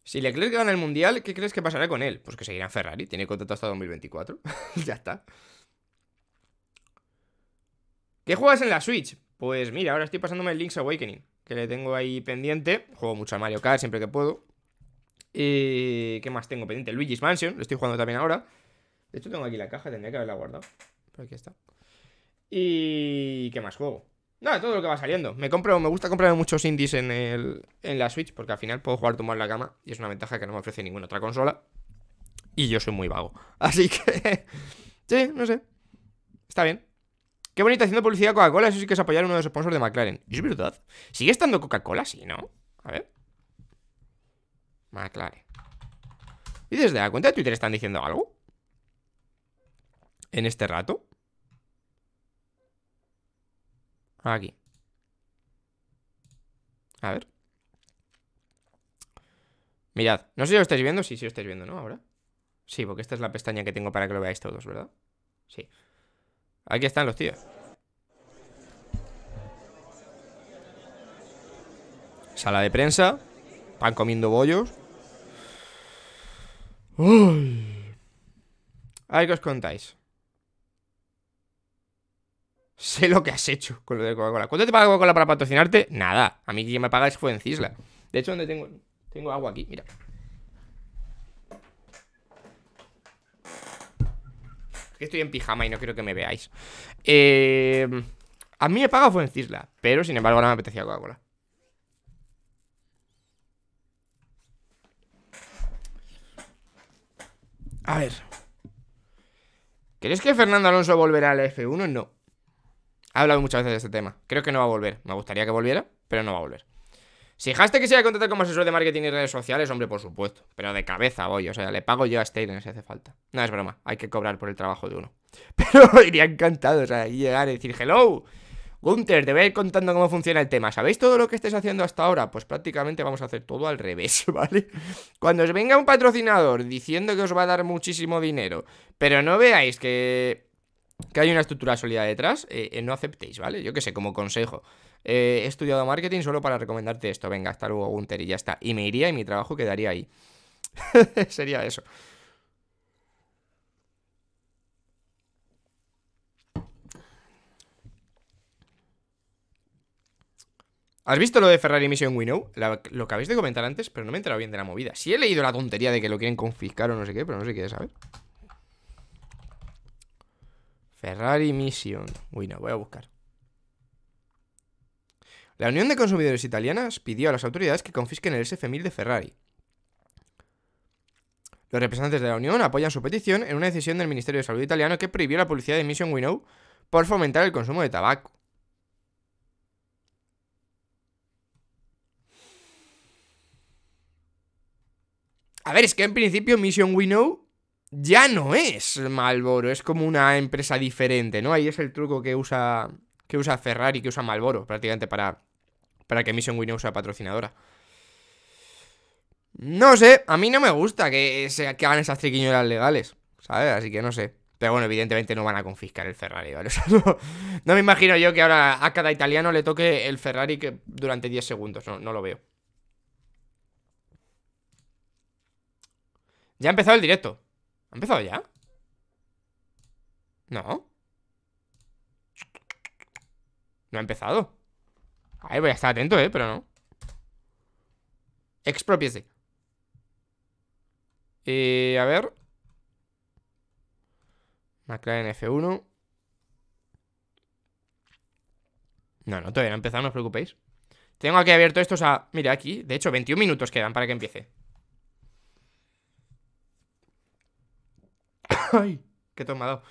Si Leclerc gana el Mundial, ¿qué crees que pasará con él? Pues que seguirá en Ferrari, tiene contrato hasta 2024. ya está. ¿Qué juegas en la Switch? Pues mira, ahora estoy pasándome el Link's Awakening, que le tengo ahí pendiente. Juego mucho a Mario Kart siempre que puedo. ¿Qué más tengo pendiente? Luigi's Mansion, lo estoy jugando también ahora. De hecho, tengo aquí la caja, tendría que haberla guardado. Pero aquí está. ¿Y qué más juego? Nada, todo lo que va saliendo. Me compro, me gusta comprar muchos indies en, la Switch, porque al final puedo jugar tomar la cama y es una ventaja que no me ofrece ninguna otra consola. Y yo soy muy vago. Así que. sí, no sé. Está bien. Qué bonita haciendo publicidad Coca-Cola, eso sí que es apoyar uno de los sponsors de McLaren. ¿Es verdad? ¿Sigue estando Coca-Cola? Sí, ¿no? A ver. McLaren. ¿Y desde la cuenta de Twitter están diciendo algo? ¿En este rato? Aquí. A ver. Mirad, no sé si lo estáis viendo. Sí, sí lo estáis viendo, ¿no? Ahora. Sí, porque esta es la pestaña que tengo para que lo veáis todos, ¿verdad? Sí. Aquí están los tíos. Sala de prensa. Van comiendo bollos. Ay, A ver qué os contáis. Sé lo que has hecho con lo de Coca-Cola. ¿Cuánto te paga Coca-Cola para patrocinarte? Nada. A mí quien me paga es Fuencisla. De hecho, donde tengo, tengo agua aquí, mira. estoy en pijama y no quiero que me veáis. Em, a mí me paga Fuencisla, pero sin embargo no me apetecía Coca-Cola. A ver. ¿Crees que Fernando Alonso volverá al F1? No. Ha hablado muchas veces de este tema. Creo que no va a volver. Me gustaría que volviera, pero no va a volver. Si Hashtag quisiera contratar como asesor de marketing y redes sociales, hombre, por supuesto. Pero de cabeza voy, o sea, le pago yo a Steiner si hace falta. No es broma, hay que cobrar por el trabajo de uno. Pero iría encantado, o sea, llegar y decir, hello, Gunther, te voy a ir contando cómo funciona el tema. ¿Sabéis todo lo que estés haciendo hasta ahora? Pues prácticamente vamos a hacer todo al revés, ¿vale? Cuando os venga un patrocinador diciendo que os va a dar muchísimo dinero, pero no veáis que, que hay una estructura sólida detrás, eh, eh, no aceptéis, ¿vale? Yo que sé, como consejo. Eh, he estudiado marketing solo para recomendarte esto. Venga, hasta luego, Gunter, y ya está. Y me iría y mi trabajo quedaría ahí. Sería eso. ¿Has visto lo de Ferrari Mission Winnow? Lo que habéis de comentar antes, pero no me he enterado bien de la movida. Si he leído la tontería de que lo quieren confiscar o no sé qué, pero no sé qué, saber. Ferrari Mission Winnow, voy a buscar. La Unión de Consumidores Italianas pidió a las autoridades que confisquen el SF1000 de Ferrari. Los representantes de la Unión apoyan su petición en una decisión del Ministerio de Salud italiano que prohibió la publicidad de Mission Winnow por fomentar el consumo de tabaco. A ver, es que en principio Mission Winnow ya no es Malboro, es como una empresa diferente, ¿no? Ahí es el truco que usa, que usa Ferrari, que usa Malboro prácticamente para para que Mission Winnow sea patrocinadora. No sé, a mí no me gusta que, se, hagan esas triquiñuelas legales, ¿sabes? Así que no sé. Pero bueno, evidentemente no van a confiscar el Ferrari, ¿vale? no, me imagino yo que ahora a cada italiano le toque el Ferrari que durante 10 segundos, no lo veo. Ya ha empezado el directo. ¿Ha empezado ya? No. No ha empezado. Ahí voy a estar atento, ¿eh? Pero no. Expropiese. Y... Eh, a ver. McLaren F1. No, no, todavía no ha empezado, no os preocupéis. Tengo aquí abierto estos a... Mira, aquí. De hecho, 21 minutos quedan para que empiece. ¡Ay! ¡Qué tomado!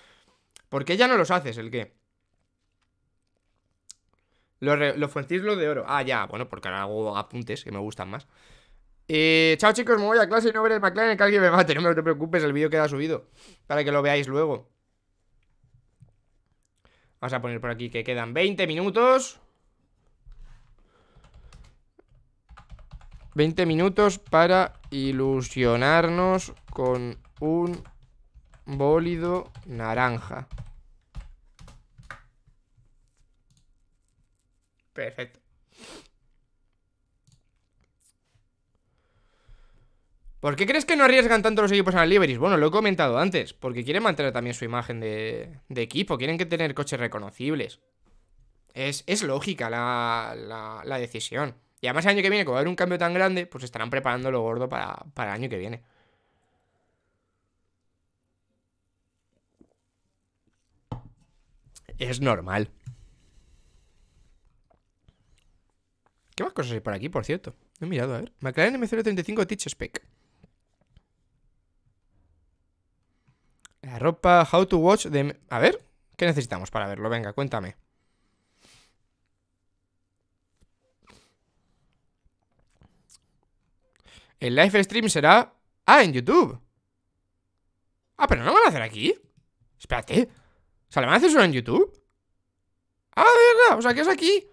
¿Por qué ya no los haces? ¿El qué? Los, los de oro. Ah, ya, bueno, porque ahora hago apuntes que me gustan más. Eh, chao chicos, me voy a clase y no veré McLaren que alguien me mate. No me preocupes, el vídeo queda subido para que lo veáis luego. Vamos a poner por aquí que quedan 20 minutos. 20 minutos para ilusionarnos con un bólido naranja. Perfecto. ¿Por qué crees que no arriesgan tanto los equipos en el Bueno, lo he comentado antes, porque quieren mantener también su imagen de, equipo, quieren que tener coches reconocibles. Es, lógica la, decisión. Y además el año que viene, como va a haber un cambio tan grande, pues estarán preparando lo gordo para, para el año que viene. Es normal. ¿Qué más cosas hay por aquí, por cierto? He mirado, a ver. McLaren M035 Teach Spec. La ropa How to Watch de... A ver, ¿qué necesitamos para verlo? Venga, cuéntame. El live stream será... Ah, en YouTube. Ah, pero no lo van a hacer aquí. Espérate. O sea, ¿le van a hacer solo en YouTube? Ah, de verdad. O sea, ¿qué es aquí?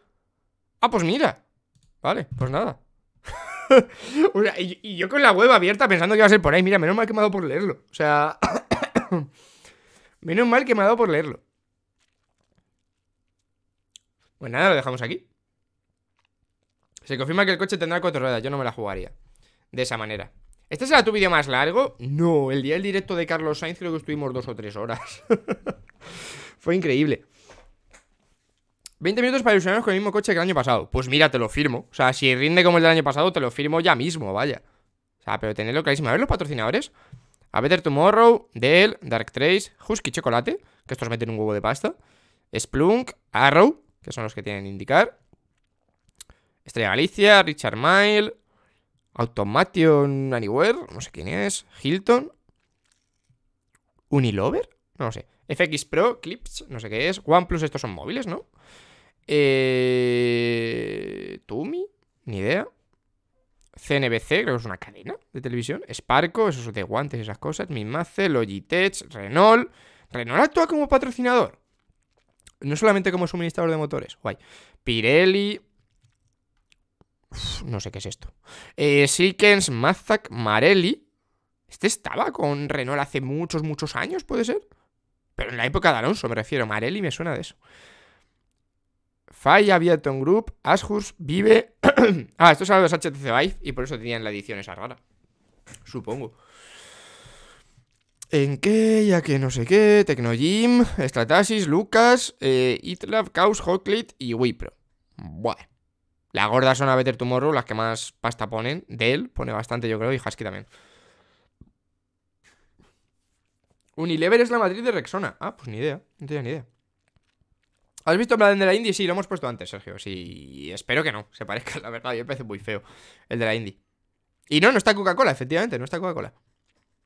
Ah, pues mira. Vale, pues nada. y, yo con la web abierta pensando que iba a ser por ahí. Mira, menos mal que me ha dado por leerlo. O sea. menos mal que me ha dado por leerlo. Pues nada, lo dejamos aquí. Se confirma que el coche tendrá cuatro ruedas. Yo no me la jugaría. De esa manera. ¿Este será tu vídeo más largo? No, el día del directo de Carlos Sainz creo que estuvimos dos o tres horas. Fue increíble. 20 minutos para ilusionarnos con el mismo coche que el año pasado. Pues mira, te lo firmo. O sea, si rinde como el del año pasado, te lo firmo ya mismo, vaya. O sea, pero tenerlo clarísimo. A ver los patrocinadores. A Better Tomorrow, Dell, Dark Trace, Husky Chocolate, que estos meten un huevo de pasta. Splunk, Arrow, que son los que tienen que indicar. Estrella Galicia, Richard Mile, Automation Anywhere, no sé quién es, Hilton, Unilover, no lo sé. FX Pro, Clips, no sé qué es. OnePlus, estos son móviles, ¿no? Eh, Tumi, ni idea. CNBC, creo que es una cadena de televisión. Sparco, esos de guantes, esas cosas. Mimace, Logitech, Renault. Renault actúa como patrocinador. No solamente como suministrador de motores. Guay. Pirelli. no sé qué es esto. Eh, Sickens, Mazak, Marelli. Este estaba con Renault hace muchos, muchos años, puede ser. Pero en la época de Alonso, me refiero. Marelli me suena de eso. Fai había Group, Ashus, Vive. ah, estos son los HTC Vive y por eso tenían la edición esa rara. Supongo. En qué, ya que no sé qué, Tecnogym, Stratasis, Lucas, eh, Itlab, Caos, Hotlit y Wipro. Bueno. la gorda son a Better Tomorrow, las que más pasta ponen. Dell pone bastante, yo creo, y Husky también. Unilever es la matriz de Rexona. Ah, pues ni idea, no tenía ni idea. ¿Has visto plan de la Indie? Sí, lo hemos puesto antes, Sergio. Sí, espero que no. Se parezca, la verdad. Yo me parece muy feo el de la Indie. Y no, no está Coca-Cola, efectivamente. No está Coca-Cola.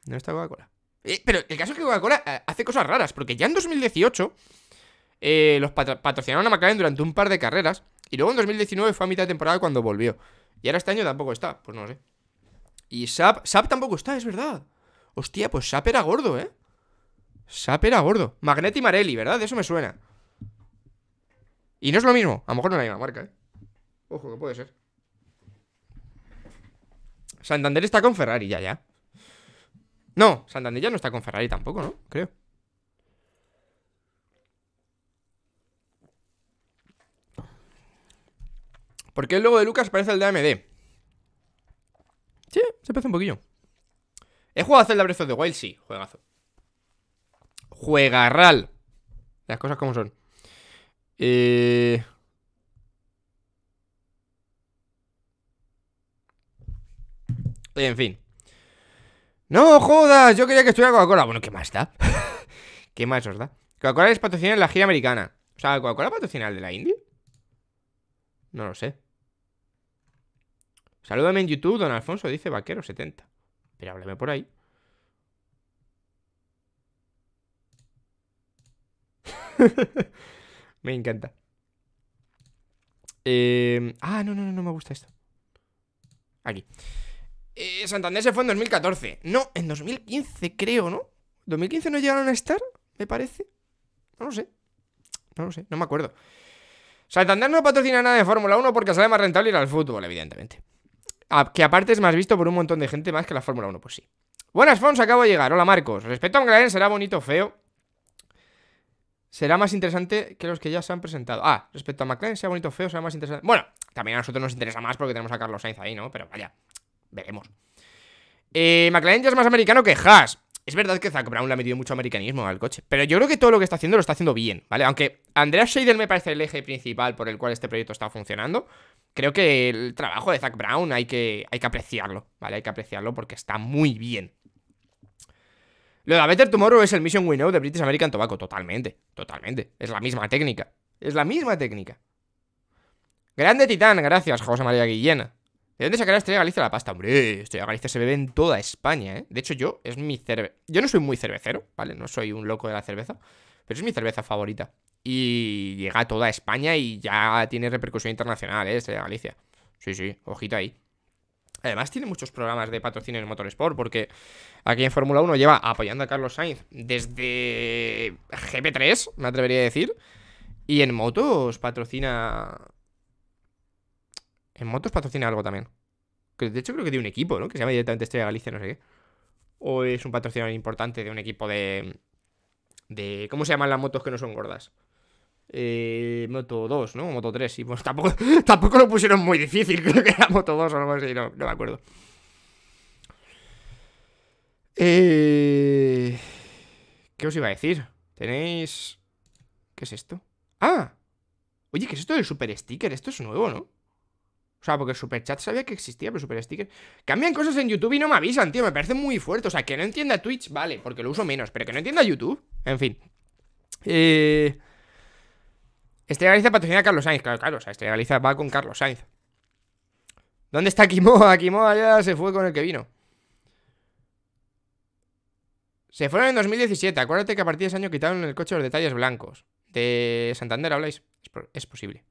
No está Coca-Cola. Eh, pero el caso es que Coca-Cola eh, hace cosas raras. Porque ya en 2018 eh, los patrocinaron a McLaren durante un par de carreras. Y luego en 2019 fue a mitad de temporada cuando volvió. Y ahora este año tampoco está. Pues no sé. Y Sap, Sap tampoco está, es verdad. Hostia, pues Sap era gordo, ¿eh? Sap era gordo. Magneti Marelli, ¿verdad? De eso me suena. Y no es lo mismo, a lo mejor no es la misma marca, ¿eh? Ojo, que puede ser. Santander está con Ferrari ya, ya. No, Santander ya no está con Ferrari tampoco, ¿no? Creo. ¿Por qué el logo de Lucas parece el de AMD. Sí, se parece un poquillo. ¿He jugado a Zelda Breath de the Wild? Sí, juegazo. Juegarral. Las cosas como son. Eh... En fin. No jodas, yo quería que estuviera Coca-Cola. Bueno, ¿qué más da? ¿Qué más os da? Coca-Cola es patrocinada en la gira americana. O sea, ¿Coca-Cola patrocinada de la India? No lo sé. Salúdame en YouTube, don Alfonso, dice Vaquero70. Pero háblame por ahí. Me encanta. Em, ah, no, no, no, no me gusta esto. Aquí. Eh, Santander se fue en 2014. No, en 2015 creo, ¿no? ¿2015 no llegaron a estar? Me parece. No lo sé. No lo sé, no me acuerdo. Santander no patrocina nada de Fórmula 1 porque sale más rentable ir al fútbol, evidentemente. Ah, que aparte es más visto por un montón de gente más que la Fórmula 1, pues sí. Buenas, Fons, acabo de llegar. Hola, Marcos. Respecto a Mclaren, será bonito o feo será más interesante que los que ya se han presentado. Ah, respecto a McLaren, sea bonito o feo, será más interesante. Bueno, también a nosotros nos interesa más porque tenemos a Carlos Sainz ahí, ¿no? Pero vaya, veremos. Eh, McLaren ya es más americano que Haas. Es verdad que Zach Brown le ha metido mucho americanismo al coche, pero yo creo que todo lo que está haciendo lo está haciendo bien, ¿vale? Aunque Andrea Seidel me parece el eje principal por el cual este proyecto está funcionando, creo que el trabajo de Zach Brown hay que, hay que apreciarlo, ¿vale? Hay que apreciarlo porque está muy bien. Lo de Better Tomorrow es el Mission We Know de British American Tobacco. Totalmente, totalmente. Es la misma técnica. Es la misma técnica. Grande titán, gracias, José María Guillena. ¿De dónde sacará Estrella Galicia la pasta? Hombre, Estrella Galicia se bebe en toda España, ¿eh? De hecho, yo es mi cerve... Yo no soy muy cervecero, ¿vale? No soy un loco de la cerveza. Pero es mi cerveza favorita. Y llega a toda España y ya tiene repercusión internacional, ¿eh? Estrella Galicia. Sí, sí, ojito ahí. Además tiene muchos programas de patrocinio en Motorsport porque aquí en Fórmula 1 lleva apoyando a Carlos Sainz desde GP3, me atrevería a decir. Y en motos patrocina... En motos patrocina algo también. Que de hecho creo que tiene un equipo, ¿no? Que se llama directamente Estrella Galicia, no sé qué. O es un patrocinador importante de un equipo de... de ¿Cómo se llaman las motos que no son gordas? Eh, Moto 2, ¿no? Moto 3, y pues tampoco, tampoco lo pusieron muy difícil, creo que era Moto 2 o así, no, me acuerdo. Eh, ¿Qué os iba a decir? Tenéis... ¿Qué es esto? ¡Ah! Oye, ¿qué es esto del super sticker? Esto es nuevo, ¿no? O sea, porque super chat sabía que existía, pero super sticker. Cambian cosas en YouTube y no me avisan, tío. Me parece muy fuerte. O sea, que no entienda Twitch, vale, porque lo uso menos, pero que no entienda YouTube. En fin. Eh. Estrella patrocina a Carlos Sainz. Claro, claro, o sea, Estrella va con Carlos Sainz. ¿Dónde está Kimoa? Kimoa ya se fue con el que vino. Se fueron en 2017. Acuérdate que a partir de ese año quitaron el coche los detalles blancos. De Santander habláis. Es, posible.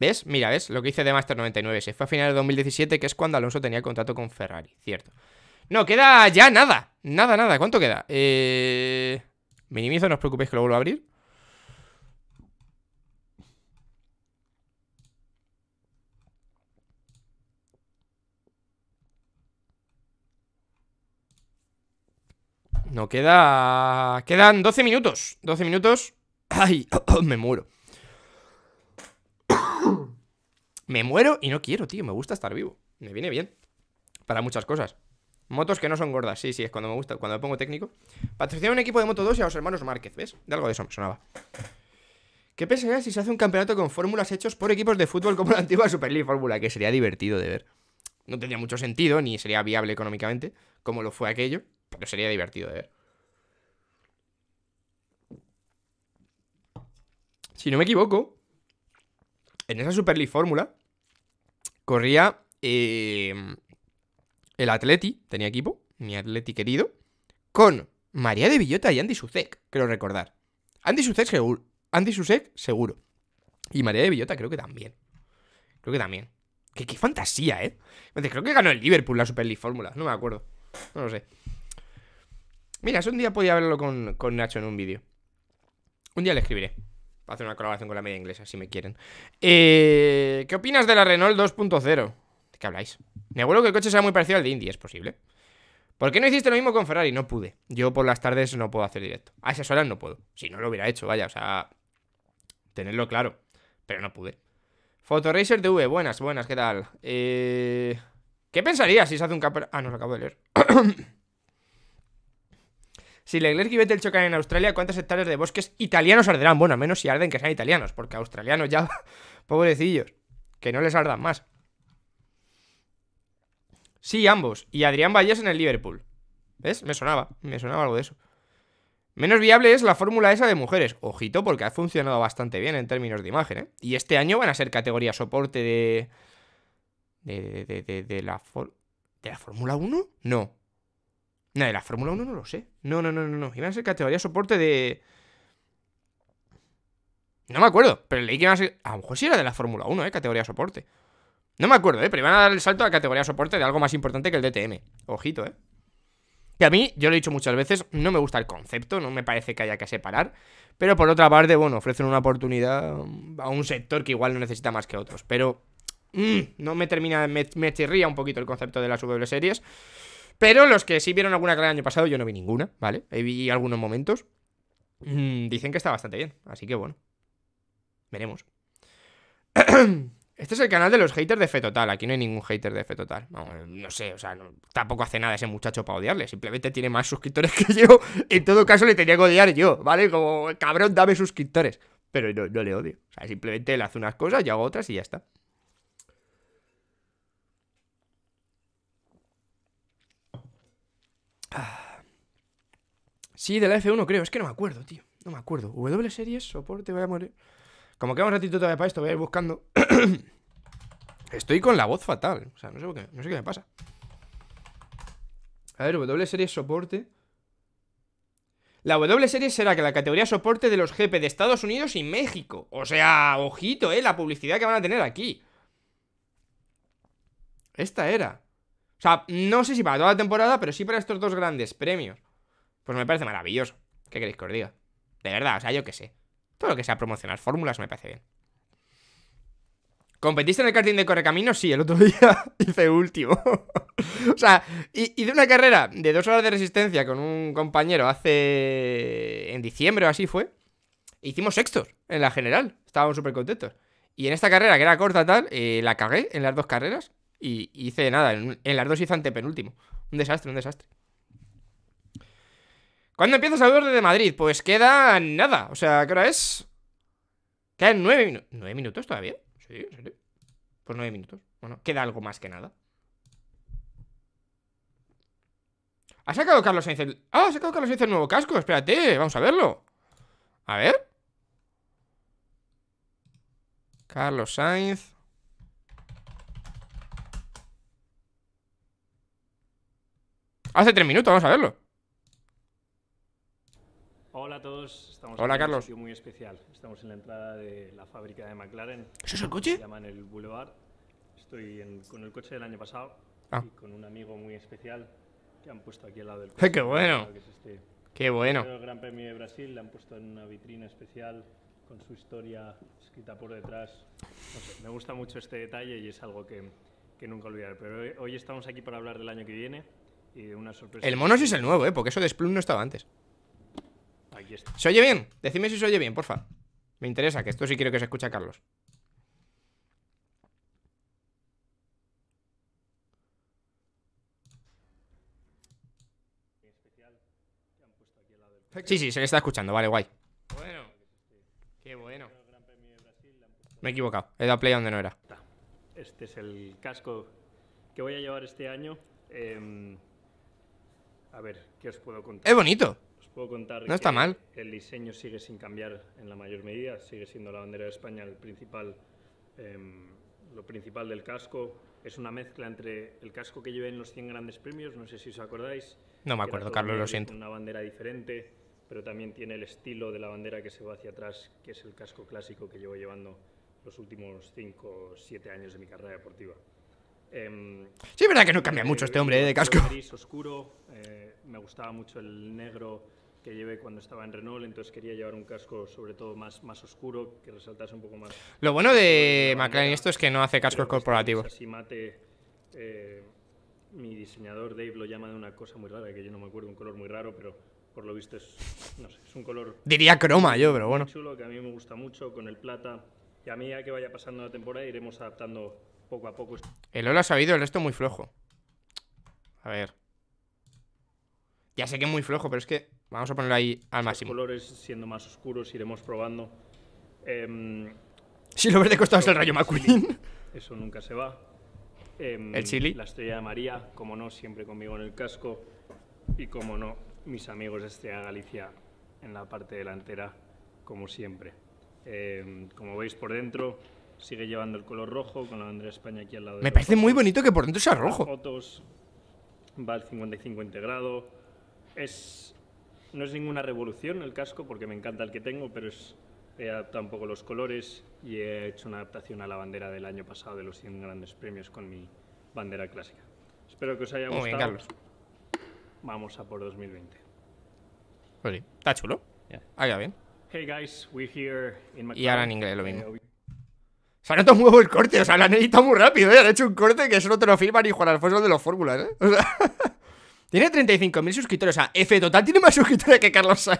¿Ves? Mira, ¿ves? Lo que hice de Master 99. Se fue a finales de 2017, que es cuando Alonso tenía el contrato con Ferrari. Cierto. No, queda ya nada. Nada, nada. ¿Cuánto queda? Eh... Minimizo, no os preocupéis que lo vuelvo a abrir. No queda... Quedan 12 minutos 12 minutos Ay, me muero Me muero y no quiero, tío Me gusta estar vivo Me viene bien Para muchas cosas Motos que no son gordas, sí, sí, es cuando me gusta, cuando me pongo técnico. Patrocinar un equipo de Moto 2 y a los hermanos Márquez, ¿ves? De algo de eso me sonaba. ¿Qué pensarías si se hace un campeonato con fórmulas hechos por equipos de fútbol como la antigua Super League Fórmula? Que sería divertido de ver. No tendría mucho sentido, ni sería viable económicamente, como lo fue aquello. Pero sería divertido de ver. Si no me equivoco, en esa Super League Fórmula corría eh, el Atleti, tenía equipo, mi Atleti querido, con María de Villota y Andy Susek, creo recordar. Andy Susek seguro. Andy Susek seguro. Y María de Villota creo que también. Creo que también. qué fantasía, ¿eh? Creo que ganó el Liverpool la Super League Fórmula, no me acuerdo. No lo sé. Mira, es un día podía verlo con, Nacho en un vídeo. Un día le escribiré. Para hacer una colaboración con la media inglesa, si me quieren. Eh, ¿Qué opinas de la Renault 2.0? ¿De qué habláis? Me abuelo que el coche sea muy parecido al de Indy, es posible. ¿Por qué no hiciste lo mismo con Ferrari? No pude. Yo por las tardes no puedo hacer directo. A esas horas no puedo. Si no lo hubiera hecho, vaya, o sea. Tenerlo claro. Pero no pude. Fotoracer TV, buenas, buenas, ¿qué tal? Eh... ¿Qué pensarías si se hace un cap... Ah, no, lo acabo de leer. Si Leclerc y Vettel chocan en Australia, ¿cuántas hectáreas de bosques italianos arderán? Bueno, a menos si arden que sean italianos, porque australianos ya, pobrecillos, que no les ardan más. Sí, ambos. Y Adrián Valles en el Liverpool. ¿Ves? Me sonaba, me sonaba algo de eso. Menos viable es la fórmula esa de mujeres. Ojito, porque ha funcionado bastante bien en términos de imagen, ¿eh? Y este año van a ser categoría soporte de. de. de, de, la. ¿De la Fórmula 1? No. No, de la Fórmula 1 no lo sé. No, no, no, no, no. Iban a ser categoría soporte de. No me acuerdo, pero leí que iban a ser. A lo mejor sí era de la Fórmula 1, ¿eh? Categoría soporte. No me acuerdo, ¿eh? Pero iban a dar el salto a categoría soporte de algo más importante que el DTM. Ojito, ¿eh? Que a mí, yo lo he dicho muchas veces, no me gusta el concepto, no me parece que haya que separar. Pero por otra parte, bueno, ofrecen una oportunidad mm, a un sector que igual no necesita más que otros. Pero mm, no me termina, me, me chirría un poquito el concepto de las W series. Pero los que sí vieron alguna clase el año pasado, yo no vi ninguna, ¿vale? Ahí vi algunos momentos. Mm, dicen que está bastante bien, así que bueno. Veremos. Este es el canal de los haters de Fe Total. Aquí no hay ningún hater de Fe Total. No, sé, o sea, tampoco hace nada ese muchacho para odiarle. Simplemente tiene más suscriptores que yo. En todo caso, le tenía que odiar yo, ¿vale? Como, cabrón, dame suscriptores. Pero no, le odio. O sea, simplemente le hace unas cosas, yo hago otras y ya está. Sí, de la F1 creo, es que no me acuerdo, tío. No me acuerdo. W series, soporte, voy a morir. Como vamos un ratito todavía para esto, voy a ir buscando. Estoy con la voz fatal. O sea, no sé, qué, no sé qué me pasa. A ver, W series, soporte. La W Series será que la categoría soporte de los jefes de Estados Unidos y México. O sea, ojito, eh, la publicidad que van a tener aquí. Esta era. O sea, no sé si para toda la temporada, pero sí para estos dos grandes premios. Pues me parece maravilloso. ¿Qué queréis que os De verdad, o sea, yo qué sé. Todo lo que sea promocionar fórmulas me parece bien. ¿Competiste en el karting de correcamino? Sí, el otro día hice último. o sea, hice una carrera de dos horas de resistencia con un compañero hace. en diciembre o así fue. hicimos sextos en la general. Estábamos súper contentos. Y en esta carrera, que era corta tal, eh, la cagué en las dos carreras. Y hice nada, en, en las dos hice antepenúltimo. Un desastre, un desastre. ¿Cuándo empieza ver desde Madrid? Pues queda nada. O sea, ¿qué hora es? Quedan nueve minutos. ¿Nueve minutos todavía? Sí, sí. Pues nueve minutos. Bueno, queda algo más que nada. ¿Ha sacado Carlos Sainz el... Ah, ha sacado Carlos Sainz el nuevo casco. Espérate, vamos a verlo. A ver. Carlos Sainz. Hace tres minutos, vamos a verlo. Hola a todos, estamos Hola, en Carlos. un sitio muy especial. Estamos en la entrada de la fábrica de McLaren. ¿Eso es el coche? Se llaman el Boulevard. Estoy con el coche del año pasado ah. y con un amigo muy especial que han puesto aquí al lado del coche. ¡Qué bueno! Que es este. ¡Qué bueno! El Gran Premio de Brasil le han puesto en una vitrina especial con su historia escrita por detrás. me gusta mucho este detalle y es algo que, que nunca olvidaré. Pero hoy, estamos aquí para hablar del año que viene y de una sorpresa. El mono es el nuevo, ¿eh? porque eso de Splunk no estaba antes. ¿Se oye bien? decime si se oye bien, porfa. Me interesa, que esto sí quiero que se escuche a Carlos. Sí, sí, se le está escuchando, vale, guay. Bueno, qué bueno. Me he equivocado, he dado play donde no era. Este es el casco que voy a llevar este año. Em, a ver, ¿qué os puedo contar? Es bonito contar. No está mal. El diseño sigue sin cambiar en la mayor medida, sigue siendo la bandera de España el principal, em, lo principal del casco. Es una mezcla entre el casco que llevé en los 100 grandes premios, no sé si os acordáis. No me acuerdo, Carlos, lo siento. Una bandera diferente, pero también tiene el estilo de la bandera que se va hacia atrás, que es el casco clásico que llevo llevando los últimos 5 o 7 años de mi carrera deportiva. Em, sí, es verdad que no cambia mucho este hombre ¿eh? de casco. Gris oscuro, eh, me gustaba mucho el negro que llevé cuando estaba en Renault, entonces quería llevar un casco sobre todo más, más oscuro, que resaltase un poco más. Lo bueno de McLaren esto es que no hace cascos este corporativos. Si mate, eh, mi diseñador Dave lo llama de una cosa muy rara, que yo no me acuerdo, un color muy raro, pero por lo visto es, no sé, es un color... Diría croma yo, pero bueno. Chulo, que a mí me gusta mucho, con el plata. Y a medida que vaya pasando la temporada iremos adaptando poco a poco. El hola, ha sabido, el resto muy flojo. A ver. Ya sé que es muy flojo, pero es que Vamos a ponerlo ahí al máximo. Los colores siendo más oscuros iremos probando. Eh, si lo verde costado es el rayo McQueen. Eso nunca se va. Eh, el chili. La estrella de María, como no, siempre conmigo en el casco. Y como no, mis amigos de Estrella Galicia en la parte delantera, como siempre. Eh, como veis por dentro, sigue llevando el color rojo con la bandera de España aquí al lado. Me parece muy bonito que por dentro sea rojo. Las fotos, va al 55 integrado. Es no es ninguna revolución el casco, porque me encanta el que tengo, pero es, he adaptado un poco los colores y he hecho una adaptación a la bandera del año pasado de los 100 grandes premios con mi bandera clásica. Espero que os haya gustado. Vamos a por 2020. Pues está chulo. Yeah. Ah, bien. Hey guys, we're here in Y ahora en inglés lo mismo. Se ha notado muy el corte, o sea, la han editado muy rápido, ¿eh? Han hecho un corte que no te lo filman y Juan Alfonso de los fórmulas, ¿eh? O sea... Tiene 35.000 suscriptores. O sea, F total tiene más suscriptores que Carlos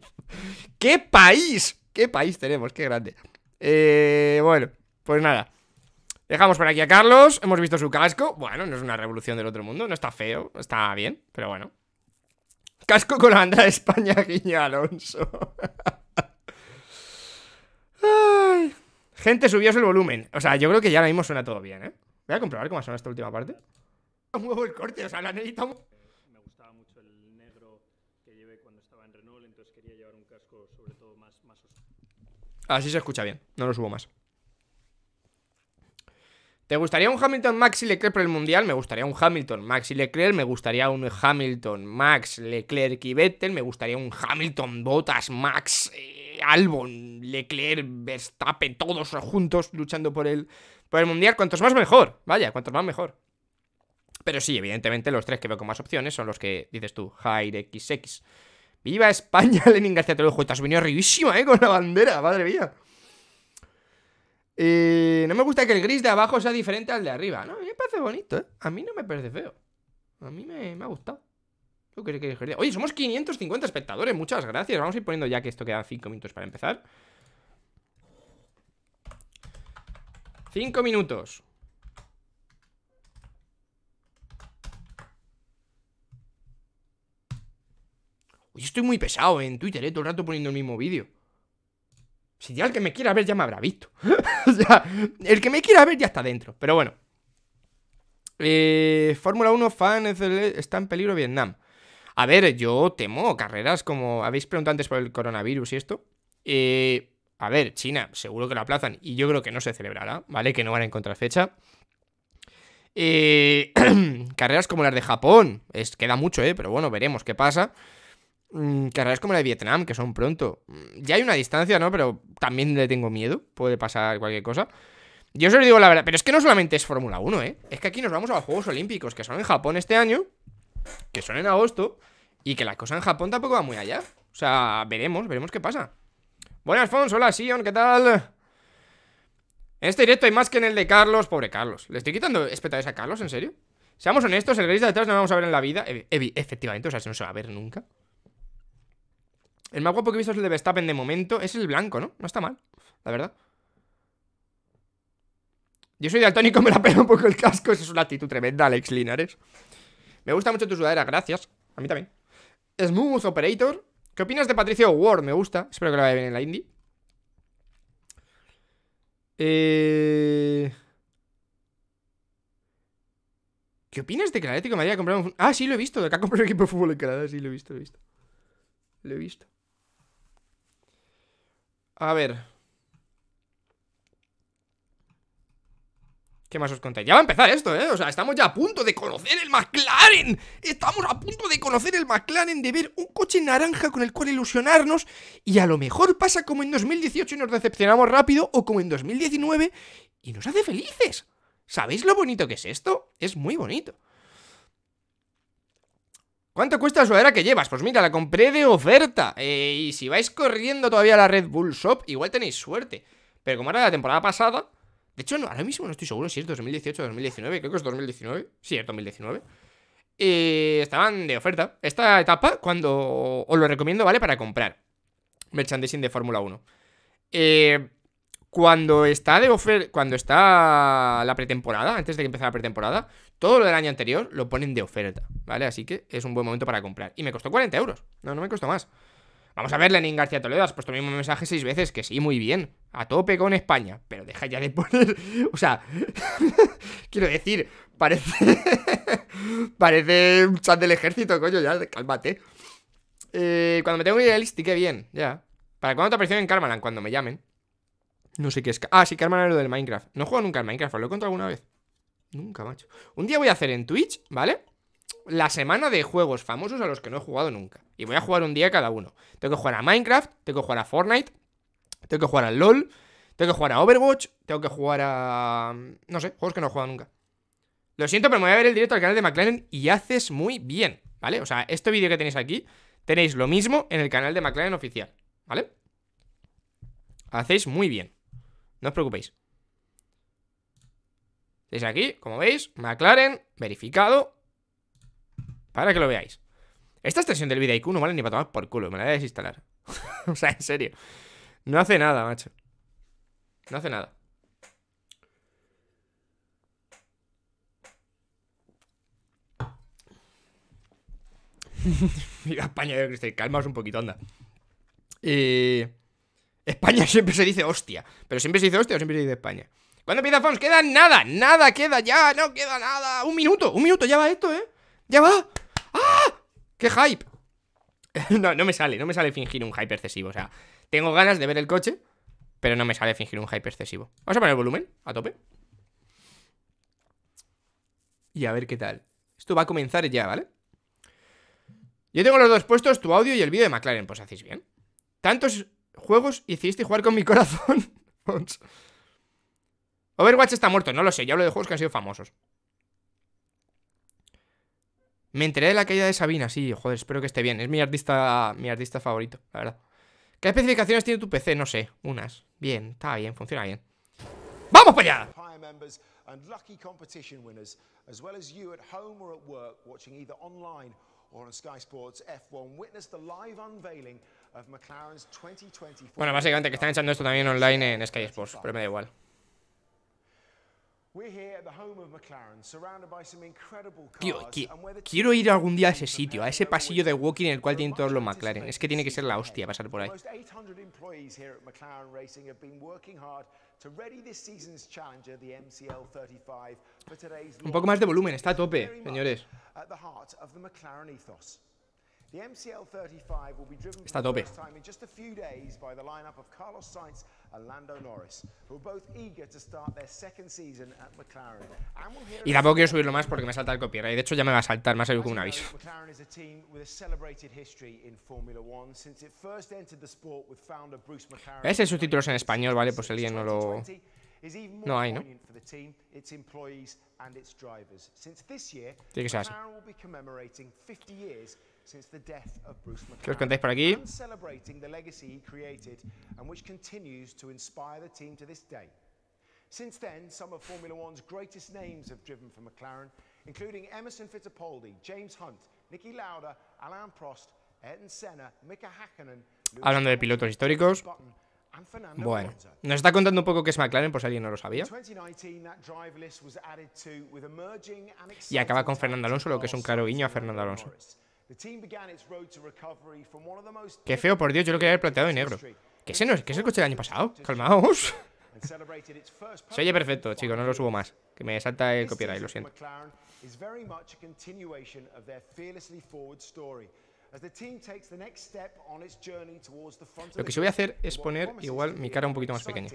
¡Qué país! ¡Qué país tenemos! ¡Qué grande! Eh, bueno, pues nada. Dejamos por aquí a Carlos. Hemos visto su casco. Bueno, no es una revolución del otro mundo. No está feo. Está bien, pero bueno. Casco con la bandera de España, guiña Alonso. Ay. Gente, subíos el volumen. O sea, yo creo que ya ahora mismo suena todo bien, ¿eh? Voy a comprobar cómo suena esta última parte. Un el corte, o sea, la necesitamos. Así se escucha bien, no lo subo más. ¿Te gustaría un Hamilton Max y Leclerc por el Mundial? Me gustaría un Hamilton Max y Leclerc, me gustaría un Hamilton Max, Leclerc y Vettel, me gustaría un Hamilton Botas, Max, eh, Albon, Leclerc, Verstappen, todos juntos luchando por el, por el Mundial. Cuantos más mejor, vaya, cuantos más mejor. Pero sí, evidentemente los tres que veo con más opciones son los que dices tú, Jair XX. ¡Viva España! Lenin García te Estás venido arribísima, ¿eh? Con la bandera, madre mía. Eh, no me gusta que el gris de abajo sea diferente al de arriba. No, a mí me parece bonito, ¿eh? A mí no me parece feo. A mí me, ha gustado. Oye, somos 550 espectadores, muchas gracias. Vamos a ir poniendo ya que esto queda 5 minutos para empezar. 5 minutos. Pues Oye, estoy muy pesado en Twitter, ¿eh? Todo el rato poniendo el mismo vídeo. Si ya el que me quiera ver ya me habrá visto. o sea, el que me quiera ver ya está dentro. Pero bueno. Eh, Fórmula 1 fan está en peligro Vietnam. A ver, yo temo carreras como. Habéis preguntado antes por el coronavirus y esto. Eh, a ver, China, seguro que lo aplazan. Y yo creo que no se celebrará, ¿vale? Que no van en encontrar fecha. Eh, carreras como las de Japón. Es, queda mucho, ¿eh? Pero bueno, veremos qué pasa. Mm, carreras como la de Vietnam, que son pronto. Mm, ya hay una distancia, ¿no? Pero también le tengo miedo. Puede pasar cualquier cosa. Yo lo digo la verdad, pero es que no solamente es Fórmula 1, ¿eh? Es que aquí nos vamos a los Juegos Olímpicos, que son en Japón este año, que son en agosto, y que la cosa en Japón tampoco va muy allá. O sea, veremos, veremos qué pasa. Buenas, Fons, hola, Sion, ¿qué tal? En este directo hay más que en el de Carlos. Pobre Carlos. ¿Le estoy quitando espectadores a Carlos, en serio? Seamos honestos, el gris de atrás no lo vamos a ver en la vida. efectivamente, o sea, se no se va a ver nunca. El más guapo que he visto es el de Verstappen de momento. Es el blanco, ¿no? No está mal, la verdad. Yo soy daltónico, me la pego un poco el casco. Esa es una actitud tremenda, Alex Linares. Me gusta mucho tu sudadera, gracias. A mí también. Smooth Operator. ¿Qué opinas de Patricio Ward? Me gusta. Espero que lo vaya bien en la indie. Eh, ¿Qué opinas de que Me Atlético comprado un... Ah, sí, lo he visto. De que ha equipo de fútbol en Canadá. Sí, lo he visto, lo he visto. Lo he visto. A ver. ¿Qué más os conté? Ya va a empezar esto, ¿eh? O sea, estamos ya a punto de conocer el McLaren. Estamos a punto de conocer el McLaren, de ver un coche naranja con el cual ilusionarnos. Y a lo mejor pasa como en 2018 y nos decepcionamos rápido, o como en 2019 y nos hace felices. ¿Sabéis lo bonito que es esto? Es muy bonito. ¿Cuánto cuesta la sudadera que llevas? Pues mira, la compré de oferta. Eh, y si vais corriendo todavía a la Red Bull Shop, igual tenéis suerte. Pero como era la temporada pasada... De hecho, no, ahora mismo no estoy seguro si es 2018 o 2019. Creo que es 2019. Sí, es 2019. Eh, estaban de oferta. Esta etapa, cuando os lo recomiendo, ¿vale? Para comprar merchandising de Fórmula 1. Eh, cuando está de oferta, cuando está la pretemporada, antes de que empiece la pretemporada, todo lo del año anterior lo ponen de oferta, ¿vale? Así que es un buen momento para comprar. Y me costó 40 euros, no, no me costó más. Vamos a ver, Lenin García Toledo, has puesto el mismo mensaje seis veces, que sí, muy bien, a tope con España, pero deja ya de poner, o sea, quiero decir, parece, parece un chat del ejército, coño, ya, cálmate. Eh, cuando me tengo que ir qué bien, ya. ¿Para cuándo te apareció en Carmalan? Cuando me llamen. No sé qué es. Ah, sí, Carmen lo del Minecraft. No juego nunca al Minecraft, lo he contado alguna vez. Nunca, macho. Un día voy a hacer en Twitch, ¿vale? La semana de juegos famosos a los que no he jugado nunca. Y voy a jugar un día cada uno. Tengo que jugar a Minecraft, tengo que jugar a Fortnite, tengo que jugar a LOL, tengo que jugar a Overwatch, tengo que jugar a. No sé, juegos que no he jugado nunca. Lo siento, pero me voy a ver el directo al canal de McLaren y haces muy bien, ¿vale? O sea, este vídeo que tenéis aquí, tenéis lo mismo en el canal de McLaren oficial, ¿vale? Hacéis muy bien. No os preocupéis. es aquí, como veis, McLaren, verificado. Para que lo veáis. Esta extensión del IQ no vale ni para tomar por culo. Me la voy a desinstalar. o sea, en serio. No hace nada, macho. No hace nada. Mira, España, yo estoy Calmaos un poquito, anda. Y... España siempre se dice hostia. Pero siempre se dice hostia o siempre se dice España. ¿Cuándo empieza Fons? Queda nada, nada queda ya, no queda nada. Un minuto, un minuto, ya va esto, ¿eh? Ya va. ¡Ah! ¡Qué hype! no, no me sale, no me sale fingir un hype excesivo. O sea, tengo ganas de ver el coche, pero no me sale fingir un hype excesivo. Vamos a poner el volumen a tope. Y a ver qué tal. Esto va a comenzar ya, ¿vale? Yo tengo los dos puestos, tu audio y el vídeo de McLaren, pues hacéis bien. Tantos juegos hiciste jugar con mi corazón? Overwatch está muerto, no lo sé, yo hablo de juegos que han sido famosos. Me enteré de la caída de Sabina, sí, joder, espero que esté bien. Es mi artista, mi artista favorito, la verdad. ¿Qué especificaciones tiene tu PC? No sé, unas. Bien, está bien, funciona bien. ¡Vamos para allá! Bueno, básicamente que están echando esto también online en Sky Sports, pero me da igual. Tío, quiero ir algún día a ese sitio, a ese pasillo de walking en el cual tienen todos los McLaren. Es que tiene que ser la hostia pasar por ahí. Un poco más de volumen, está a tope, señores. Está a tope. Y tampoco quiero subirlo más porque me salta el Y De hecho, ya me va a saltar, más. ha salido como un aviso. en español, ¿vale? Pues alguien no lo... No hay, ¿no? Tiene que ser así. ¿Qué os contáis por aquí? Since then, some of Formula One's greatest names have driven for McLaren, including Emerson Fittipaldi, James Hunt, Nicky Lauda, Alain Prost, Ayrton Senna, Mika Hakkinen. Hablando de pilotos históricos. Bueno, nos está contando un poco qué es McLaren, por si alguien no lo sabía. Y acaba con Fernando Alonso, lo que es un caro guiño a Fernando Alonso. Qué feo, por Dios, yo lo quería haber planteado en negro. ¿Qué es? ¿Qué es el coche del año pasado? Calmaos. Se oye perfecto, chicos, no lo subo más. Que me salta el copyright, lo siento. Lo que sí voy a hacer es poner igual mi cara un poquito más pequeña.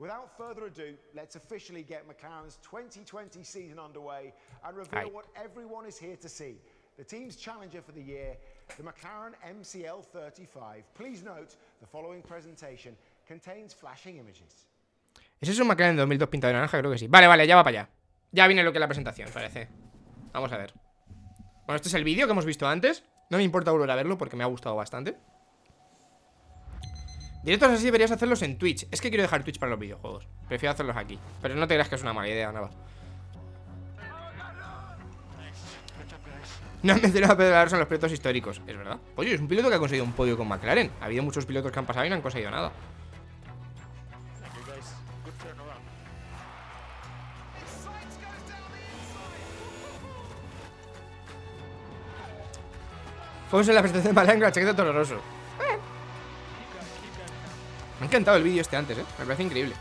Without further ado, let's officially get McLaren's 2020 season underway and reveal what everyone is here to see. The team's challenger for the year, the McLaren MCL 35. Please note the following presentation contains flashing images. ¿Ese es un McLaren 2002 pintado de naranja? Creo que sí. Vale, vale, ya va para allá. Ya viene lo que es la presentación, parece. Vamos a ver. Bueno, este es el vídeo que hemos visto antes. No me importa volver a verlo porque me ha gustado bastante. Directos así deberías hacerlos en Twitch. Es que quiero dejar Twitch para los videojuegos. Prefiero hacerlos aquí. Pero no te creas que es una mala idea, nada. No han mencionado a Pedro en los pilotos históricos. Es verdad. Oye, es un piloto que ha conseguido un podio con McLaren. Ha habido muchos pilotos que han pasado y no han conseguido nada. Fue en la presentación de Malanga, chequete doloroso. Me ha encantado el vídeo este antes, ¿eh? Me parece increíble.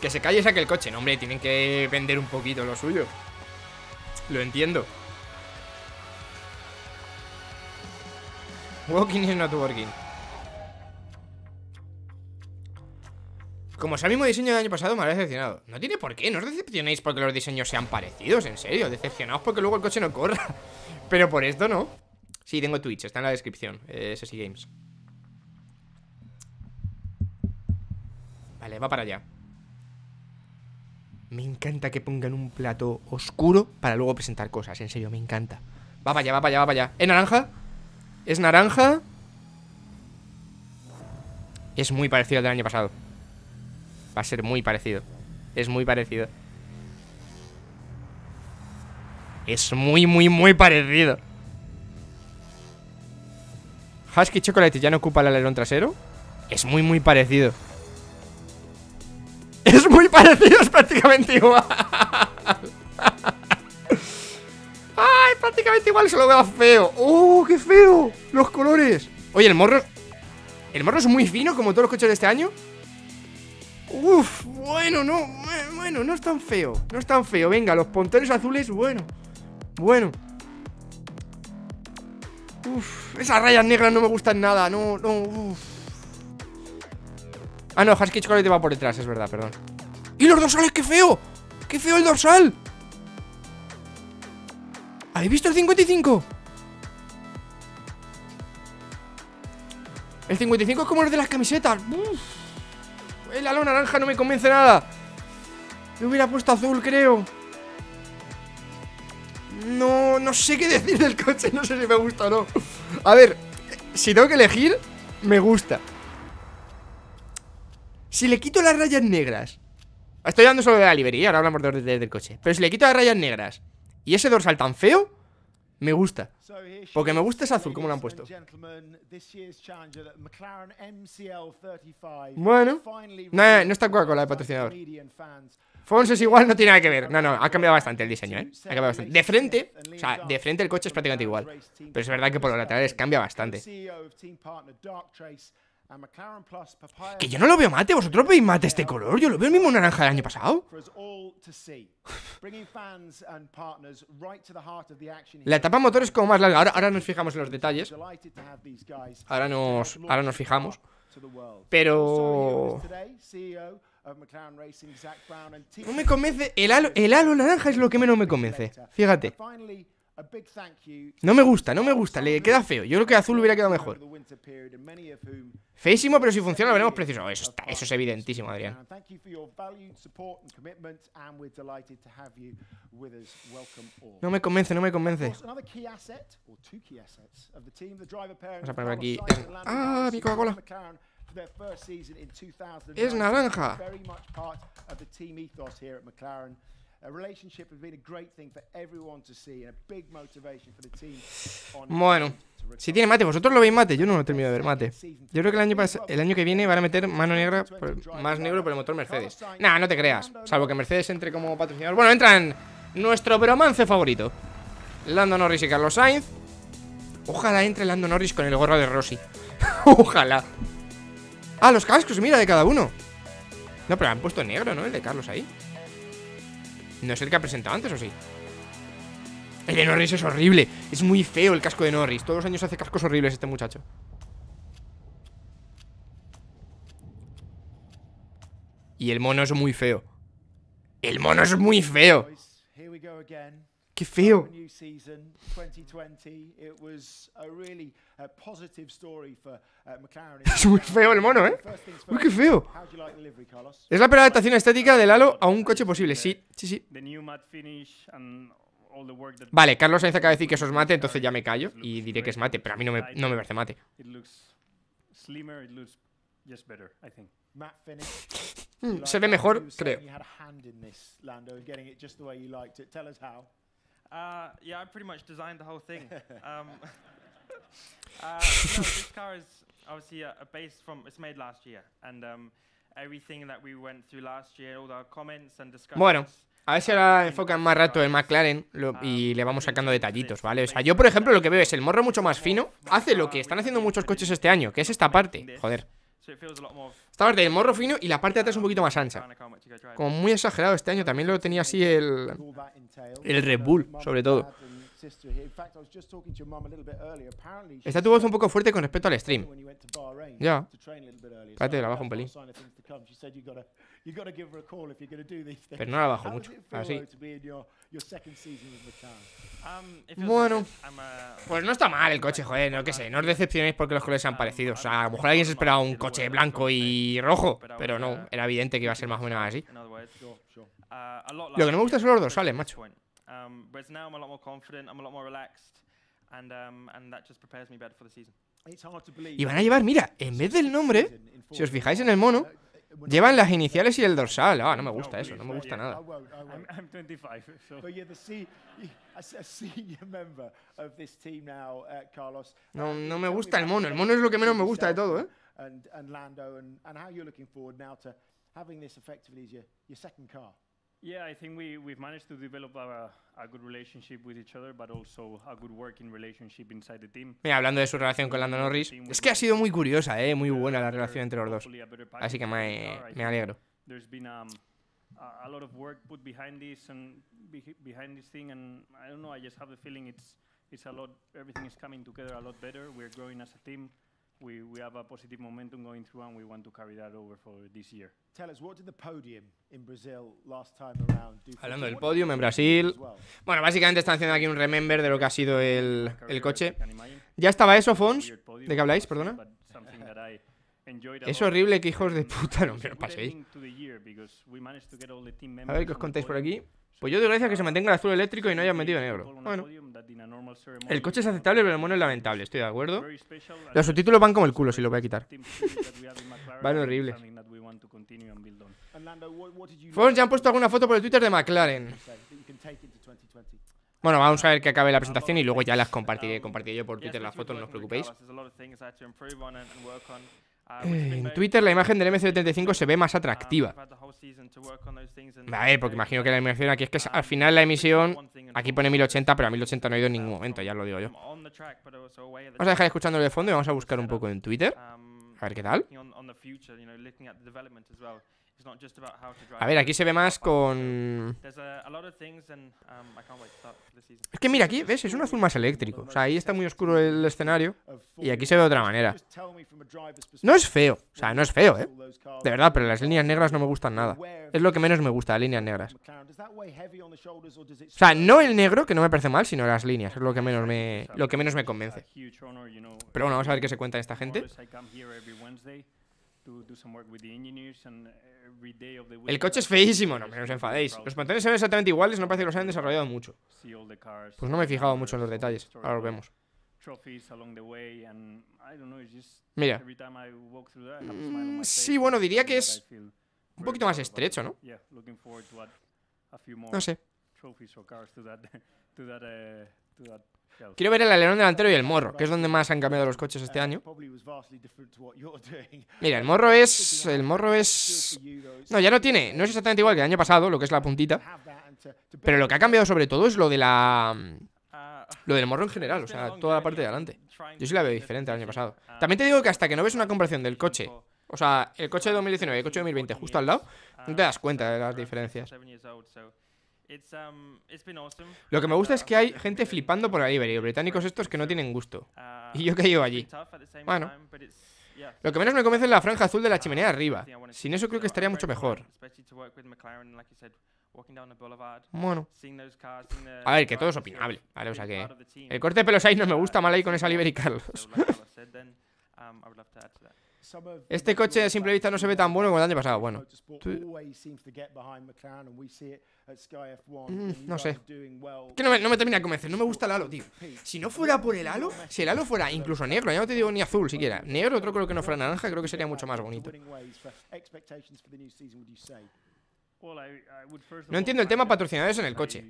Que se calle saque el coche. No, hombre, tienen que vender un poquito lo suyo. Lo entiendo. Walking is not working. Como es el mismo diseño del año pasado, me habrá decepcionado. No tiene por qué, no os decepcionéis porque los diseños sean parecidos, en serio. Decepcionaos porque luego el coche no corra. Pero por esto no. Sí, tengo Twitch, está en la descripción. Eh, Games. Vale, va para allá. Me encanta que pongan un plato oscuro para luego presentar cosas, en serio, me encanta. Va para allá, va para allá, va para allá. ¿Es naranja? ¿Es naranja? Es muy parecido al del año pasado. Va a ser muy parecido. Es muy parecido. Es muy, muy, muy parecido. Husky Chocolate ya no ocupa el alerón trasero. Es muy, muy parecido. Es muy parecido, es prácticamente igual. Ay, prácticamente igual, se lo veo feo. ¡Oh, qué feo! Los colores. Oye, el morro... El morro es muy fino como todos los coches de este año. Uf, bueno, no, eh, bueno, no es tan feo No es tan feo, venga, los pontones azules, bueno Bueno Uf, esas rayas negras no me gustan nada No, no, uf Ah, no, Husky te va por detrás, es verdad, perdón ¡Y los dorsales, qué feo! ¡Qué feo el dorsal! ¿Habéis visto el 55? El 55 es como el de las camisetas ¡Uf! El halo naranja no me convence nada. Me hubiera puesto azul, creo. No, no sé qué decir del coche. No sé si me gusta o no. A ver, si tengo que elegir, me gusta. Si le quito las rayas negras Estoy hablando solo de la librería, ahora hablamos de, del coche Pero si le quito las rayas negras Y ese dorsal tan feo me gusta. Porque me gusta ese azul, como lo han puesto. Bueno. No, no está coca la de patrocinador. es igual no tiene nada que ver. No, no, ha cambiado bastante el diseño, ¿eh? Ha cambiado bastante. De frente, o sea, de frente el coche es prácticamente igual. Pero es verdad que por los laterales cambia bastante. Que yo no lo veo mate, vosotros veis mate este color, yo lo veo el mismo naranja del año pasado. La etapa motor es como más larga, ahora, nos fijamos en los detalles. Ahora nos, ahora nos fijamos. Pero... E no me convence, el el halo naranja es lo que menos me convence, fíjate. No me gusta, no me gusta, le queda feo. Yo creo que azul hubiera quedado mejor. Feísimo, pero si funciona lo veremos Preciso, Eso, eso es evidentísimo, Adrián. No me convence, no me convence. Vamos a poner aquí. ¡Ah, mi Coca-Cola! Es naranja. Bueno, si tiene mate, vosotros lo veis mate, yo no lo he terminado de ver mate. Yo creo que el año, el año que viene van a meter mano negra, más negro por el motor Mercedes. Nah, no te creas, salvo que Mercedes entre como patrocinador. Bueno, entran nuestro bromance favorito. Lando Norris y Carlos Sainz. Ojalá entre Lando Norris con el gorro de Rossi. Ojalá. Ah, los cascos, mira, de cada uno. No, pero han puesto negro, ¿no? El de Carlos ahí. No sé el que ha presentado antes, ¿o sí? El de Norris es horrible. Es muy feo el casco de Norris. Todos los años hace cascos horribles este muchacho. Y el mono es muy feo. El mono es muy feo. Qué feo. Es muy feo el mono, ¿eh? qué feo. Es la primera adaptación estética del Halo a un coche posible. Sí, sí, sí. Vale, Carlos Sainz acaba de decir que eso es mate, entonces ya me callo y diré que es mate, pero a mí no me, no me parece mate. Se ve mejor, creo. Bueno. A ver si ahora um, enfocan más rato el McLaren y um, le vamos sacando detallitos, ¿vale? O sea, yo por ejemplo lo que veo es el morro mucho más fino, hace lo que uh, están haciendo muchos coches este año, que es esta parte, joder. Esta parte del morro fino y la parte de atrás un poquito más ancha. Como muy exagerado este año, también lo tenía así el, el Red Bull, sobre todo. Está tu voz un poco fuerte con respecto al stream. Ya. Espérate, la bajo un pelín. Pero no la bajo mucho. Así. Ah, um, bueno. Pues no está mal el coche, joder. No que sé. No os decepcionéis porque los colores han um, parecido O sea, a lo mejor alguien se esperaba un coche blanco y eh, rojo. Pero no. Uh, era evidente que iba a ser más o menos así. Uh, lo que no me gusta son los dos, sale, macho. Um, whereas now I'm a lot more confident, I'm a lot more relaxed, and, um, and that just prepares me better for the season. Y van a llevar, mira, en vez del nombre, si os fijáis en el mono, llevan las iniciales y el dorsal. Ah, no me gusta eso, no me gusta nada. Uh, no, uh, no me gusta el mono, el mono es lo que menos me gusta de todo, ¿eh? And, and Lando, how you're looking forward now to having this effectively your, your second car. Yeah, I think we, we've managed to develop a, a good relationship with each other, but also a good working relationship inside the team. Mira, hablando de su relación con Lando Norris, es que ha sido muy curiosa, eh, muy buena la relación entre los dos. Así que me, me alegro. There's been um, a, a lot of work put behind this and behind this thing, and I don't know, I just have the feeling it's it's a lot, everything is coming together a lot better. We're growing as a team we, we have a positive momentum going through and we want to carry that over for this year. Hablando del podium en Brasil. Bueno, básicamente están haciendo aquí un remember de lo que ha sido el, el coche. ¿Ya estaba eso, Fons? ¿De qué habláis? Perdona. Es horrible que hijos de puta no me lo paséis. A ver qué os contáis por aquí. Pues yo doy gracias que se mantenga el azul eléctrico y no hayan metido negro. Bueno. El coche es aceptable, pero el mono es lamentable, estoy de acuerdo. Los subtítulos van como el culo, si lo voy a quitar. van horribles. Fons, ya han puesto alguna foto por el Twitter de McLaren. Bueno, vamos a ver que acabe la presentación y luego ya las compartiré. Um, compartiré yo por Twitter las fotos, no os preocupéis. Ah, pues en Twitter la imagen del MC75 se ve más ah, atractiva. A ver, porque imagino que la emisión aquí es que al final la emisión aquí pone 1080, pero a 1080 no ha ido en ningún momento, ya lo digo yo. Vamos a dejar escuchándolo de fondo y vamos a buscar un poco en Twitter. Um, a ver qué tal. A ver, aquí se ve más con... Um, es que mira, aquí, ¿ves? Es un azul más eléctrico. O sea, ahí está muy oscuro el escenario y aquí se ve de otra manera. No es feo. O sea, no es feo, ¿eh? De verdad, pero las líneas negras no me gustan nada. Es lo que menos me gusta, las líneas negras. O sea, no el negro, que no me parece mal, sino las líneas. Es lo que menos me, lo que menos me convence. Pero bueno, vamos a ver qué se cuenta esta gente. El coche es feísimo, no, me os enfadéis. Los pantalones son exactamente iguales, no parece que los hayan desarrollado mucho. Pues no me he fijado mucho en los detalles, ahora lo vemos. Mira. Mm, sí, bueno, diría que es un poquito más estrecho, ¿no? No sé. Quiero ver el alerón delantero y el morro, que es donde más han cambiado los coches este año. Uh, Mira, el morro es... El morro es... No, ya no tiene... No es exactamente igual que el año pasado, lo que es la puntita. Pero lo que ha cambiado sobre todo es lo de la... Uh, lo del morro en general, o sea, toda la parte de adelante. Yo sí la veo diferente al año pasado. Uh, También te digo que hasta que no ves una comparación del coche o sea, el coche de 2019 y el coche de 2020 justo al lado, no te das cuenta de las diferencias. Um, Lo que me gusta es que hay um, gente flipando por la Iberia, británicos estos que no tienen gusto. Uh, y yo que llevo allí. Bueno. Lo que menos me convence es la franja azul de la chimenea um, arriba. Sin eso creo que estaría mucho mejor. Bueno. A ver, que todo es opinable, sea que... El corte de pelos ahí no me gusta uh, mal ahí con esa Iberia y Carlos. Este coche de simple vista no se ve tan bueno como el año pasado. Bueno, mm, no sé. no me, termina de convencer. No me gusta el halo, tío. Si no fuera por el halo, si el halo fuera incluso negro, ya no te digo ni azul siquiera. Negro, otro color que no fuera naranja, creo que sería mucho más bonito. No entiendo el tema patrocinadores en el coche.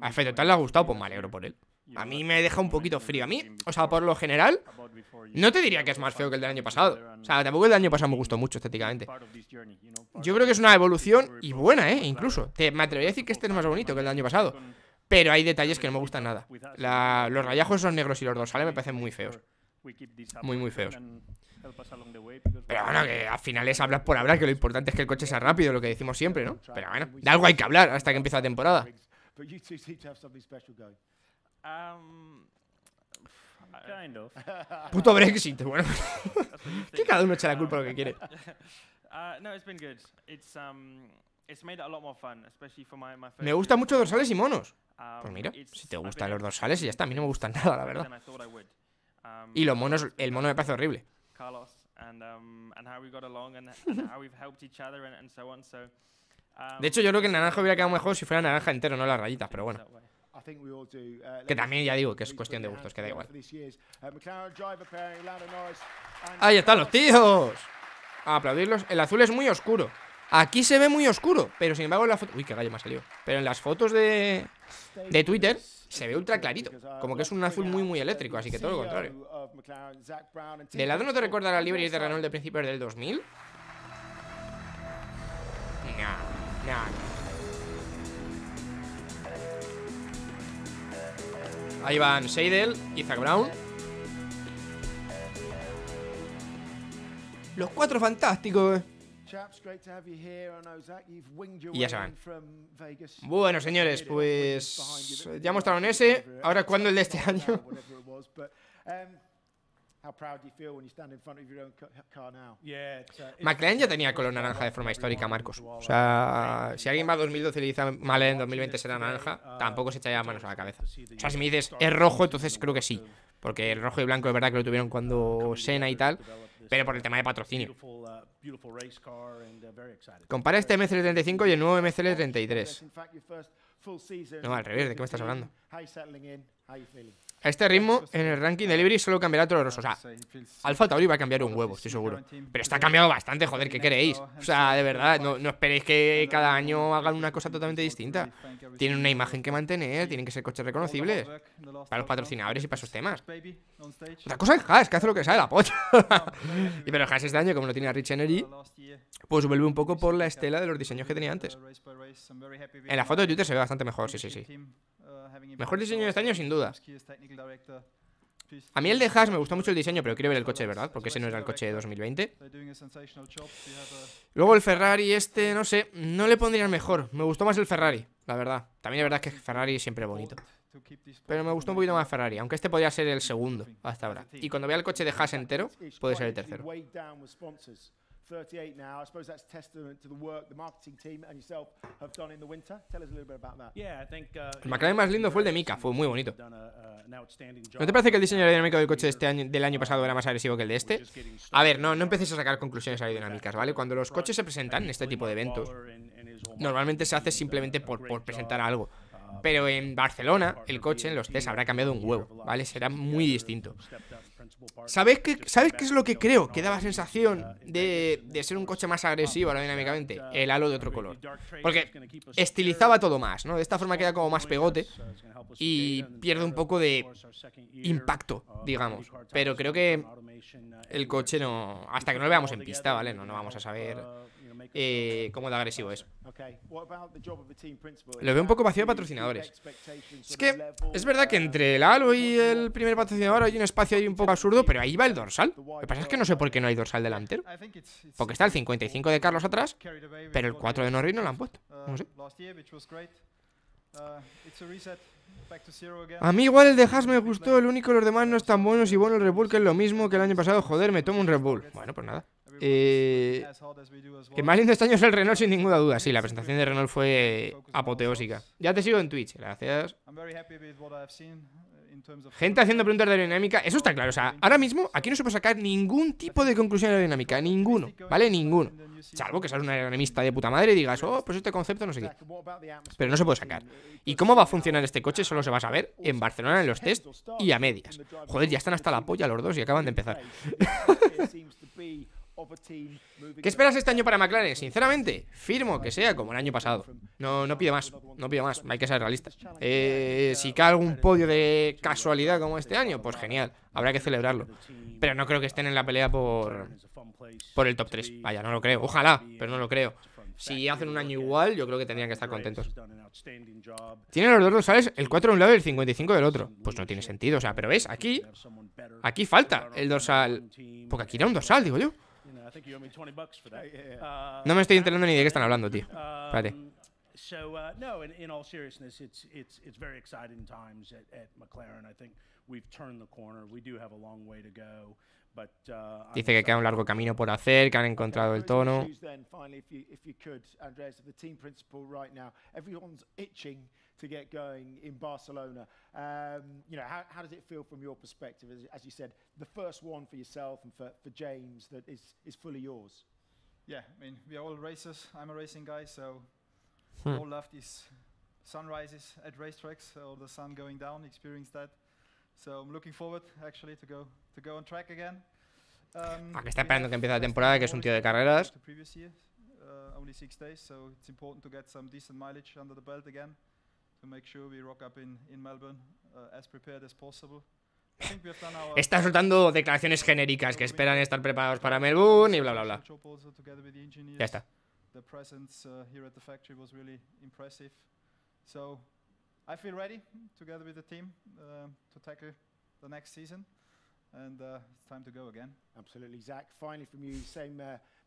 A tal le ha gustado, pues me alegro por él a mí me deja un poquito frío. A mí, o sea, por lo general, no te diría que es más feo que el del año pasado. O sea, tampoco el del año pasado me gustó mucho estéticamente. Yo creo que es una evolución y buena, ¿eh? Incluso. Te, me atrevería a decir que este es más bonito que el del año pasado. Pero hay detalles que no me gustan nada. los rayajos son negros y los dorsales me parecen muy feos. Muy, muy feos. Pero bueno, que al final es por hablar, que lo importante es que el coche sea rápido, lo que decimos siempre, ¿no? Pero bueno, de algo hay que hablar hasta que empiece la temporada kind of. Puto Brexit, bueno. que cada uno echa la culpa lo que quiere. Me gusta mucho dorsales y monos. Um, pues mira, si te gustan los dorsales y ya está, a mí no me gustan nada, la verdad. Um, y los monos, el mono me parece horrible. De hecho, yo creo que el naranja hubiera quedado mejor si fuera naranja entero, no las rayitas, pero bueno. Uh, que también ya digo que es cuestión de gustos, que da igual. Uh, Ahí están los tíos. A aplaudirlos. El azul es muy oscuro. Aquí se ve muy oscuro, pero sin embargo en la foto... Uy, qué gallo me ha salido. Pero en las fotos de, Twitter se ve ultra clarito. Como que es un azul muy, muy eléctrico, así que todo lo contrario. E ¿De lado no te recuerda la librería de Renault de principios del 2000? no, Ahí van Seidel, Zach Brown. Los cuatro fantásticos. Eh. Y ya se van. Bueno, señores, pues ya mostraron ese. Ahora, ¿cuándo el de este año? McLaren uh, ya tenía color naranja de forma histórica, Marcos. O sea, si alguien va a 2012 y le dice McLaren 2020 será naranja, uh, tampoco se echa ya manos a la cabeza. O sea, si me dices es rojo, entonces creo que sí. Porque el rojo y blanco es verdad que lo tuvieron cuando Sena y tal, pero por el tema de uh, patrocinio. Compara este MCL35 y el nuevo MCL33. No, al revés, ¿de qué me estás hablando? A este ritmo, en el ranking de Libri solo cambiará Toro Rosso. O sea, Alfa Tauri va a cambiar un huevo, estoy seguro. Pero está cambiado bastante, joder, ¿qué queréis? O sea, de verdad, no, esperéis que cada año hagan una cosa totalmente distinta. Tienen una imagen que mantener, tienen que ser coches reconocibles. Para los patrocinadores y para sus temas. Otra cosa es Haas, que hace lo que sabe, la polla. y pero Haas este año, como no tiene a Rich Energy, pues vuelve un poco por la estela de los diseños que tenía antes. En la foto de Twitter se ve bastante mejor, sí, sí, sí. Mejor diseño de este año, sin duda. A mí el de Haas me gustó mucho el diseño, pero quiero ver el coche, de ¿verdad? Porque ese no era el coche de 2020. Luego el Ferrari este, no sé, no le pondría mejor. Me gustó más el Ferrari, la verdad. También la verdad es que Ferrari es siempre bonito. Pero me gustó un poquito más Ferrari, aunque este podría ser el segundo hasta ahora. Y cuando vea el coche de Haas entero, puede ser el tercero el McLaren más lindo fue el de Mika, fue muy bonito. Uh, ¿No te parece que el diseño aerodinámico del coche este año, del año pasado era más agresivo que el de este? A ver, no, no empecéis a sacar conclusiones aerodinámicas, ¿vale? Cuando los coches se presentan en este tipo de eventos, normalmente se hace uh, simplemente por, por presentar algo. Uh, Pero en Barcelona, el coche en los test habrá cambiado un huevo, ¿vale? Será muy distinto sabes qué, ¿Sabes qué es lo que creo? Que daba sensación de, ser un coche más agresivo ah, dinámicamente El halo de otro color. Porque estilizaba todo más, ¿no? De esta forma queda como más pegote uh, y pierde un poco de impacto, digamos. Pero creo que uh, el coche no... Hasta que no lo veamos en pista, ¿vale? No, no vamos a saber uh, eh, cómo de agresivo es. Lo veo un poco vacío de patrocinadores. Es que es verdad que entre el halo y el primer patrocinador hay un espacio ahí un poco absurdo, pero ahí va el dorsal. Lo que pasa es que no sé por qué no hay dorsal delantero. Porque está el 55 de Carlos atrás, pero el 4 de Norris no lo han puesto. A mí igual el de Haas me gustó, el único los demás no es tan buenos y bueno el Red Bull que es lo mismo que el año pasado. Joder, me tomo un Red Bull. Bueno, pues nada. Eh, más lindo este año es el Renault sin ninguna duda. Sí, la presentación de Renault fue apoteósica. Ya te sigo en Twitch. Gracias. Gente haciendo preguntas de aerodinámica, eso está claro. O sea, ahora mismo aquí no se puede sacar ningún tipo de conclusión aerodinámica, ninguno, ¿vale? Ninguno. Salvo que seas un aerodinamista de puta madre y digas, oh, pues este concepto no sé qué. Pero no se puede sacar. ¿Y cómo va a funcionar este coche? Solo se va a saber en Barcelona en los test y a medias. Joder, ya están hasta la polla los dos y acaban de empezar. ¿Qué esperas este año para McLaren? Sinceramente, firmo que sea como el año pasado. No, no pido más, no pido más, hay que ser realistas. Eh, si cae algún podio de casualidad como este año, pues genial, habrá que celebrarlo. Pero no creo que estén en la pelea por, por el top 3. Vaya, no lo creo. Ojalá, pero no lo creo. Si hacen un año igual, yo creo que tendrían que estar contentos. Tienen los dos dorsales, el 4 de un lado y el 55 del otro. Pues no tiene sentido, o sea, pero ves, aquí... Aquí falta el dorsal... Porque aquí era un dorsal, digo yo. No me estoy enterando ni de qué están hablando, tío. Um, Espérate. So, uh, no, in, in all seriousness, it's, it's, it's very exciting times at, at McLaren. I think we've turned the corner. We do have a long way to go. But, uh, Dice que queda un largo camino por hacer, que han encontrado el tono. Then, finally, if you, if you could, Andreas, the team principal right now, everyone's itching to get going in Barcelona. Um, you know, how, how, does it feel from your perspective, as, as, you said, the first one for yourself and for, for James that is, is fully yours? Yeah, I mean, we are all racers. I'm a racing guy, so hmm. all love these sunrises at racetracks or the sun going down, experience that. So I'm looking forward actually to go to go on track again. Um, Aquí ah, está esperando que empiece la temporada, que es un tío de carreras. uh, only six days, so it's important to get some decent mileage under the belt again. make soltando declaraciones genéricas que esperan estar preparados para Melbourne y bla bla bla. Ya está. The presence uh, here at the factory was really impressive. So I feel ready together with the team uh, to tackle the next season and uh, it's time to go again. Absolutely, Zach. Finally from you, same uh,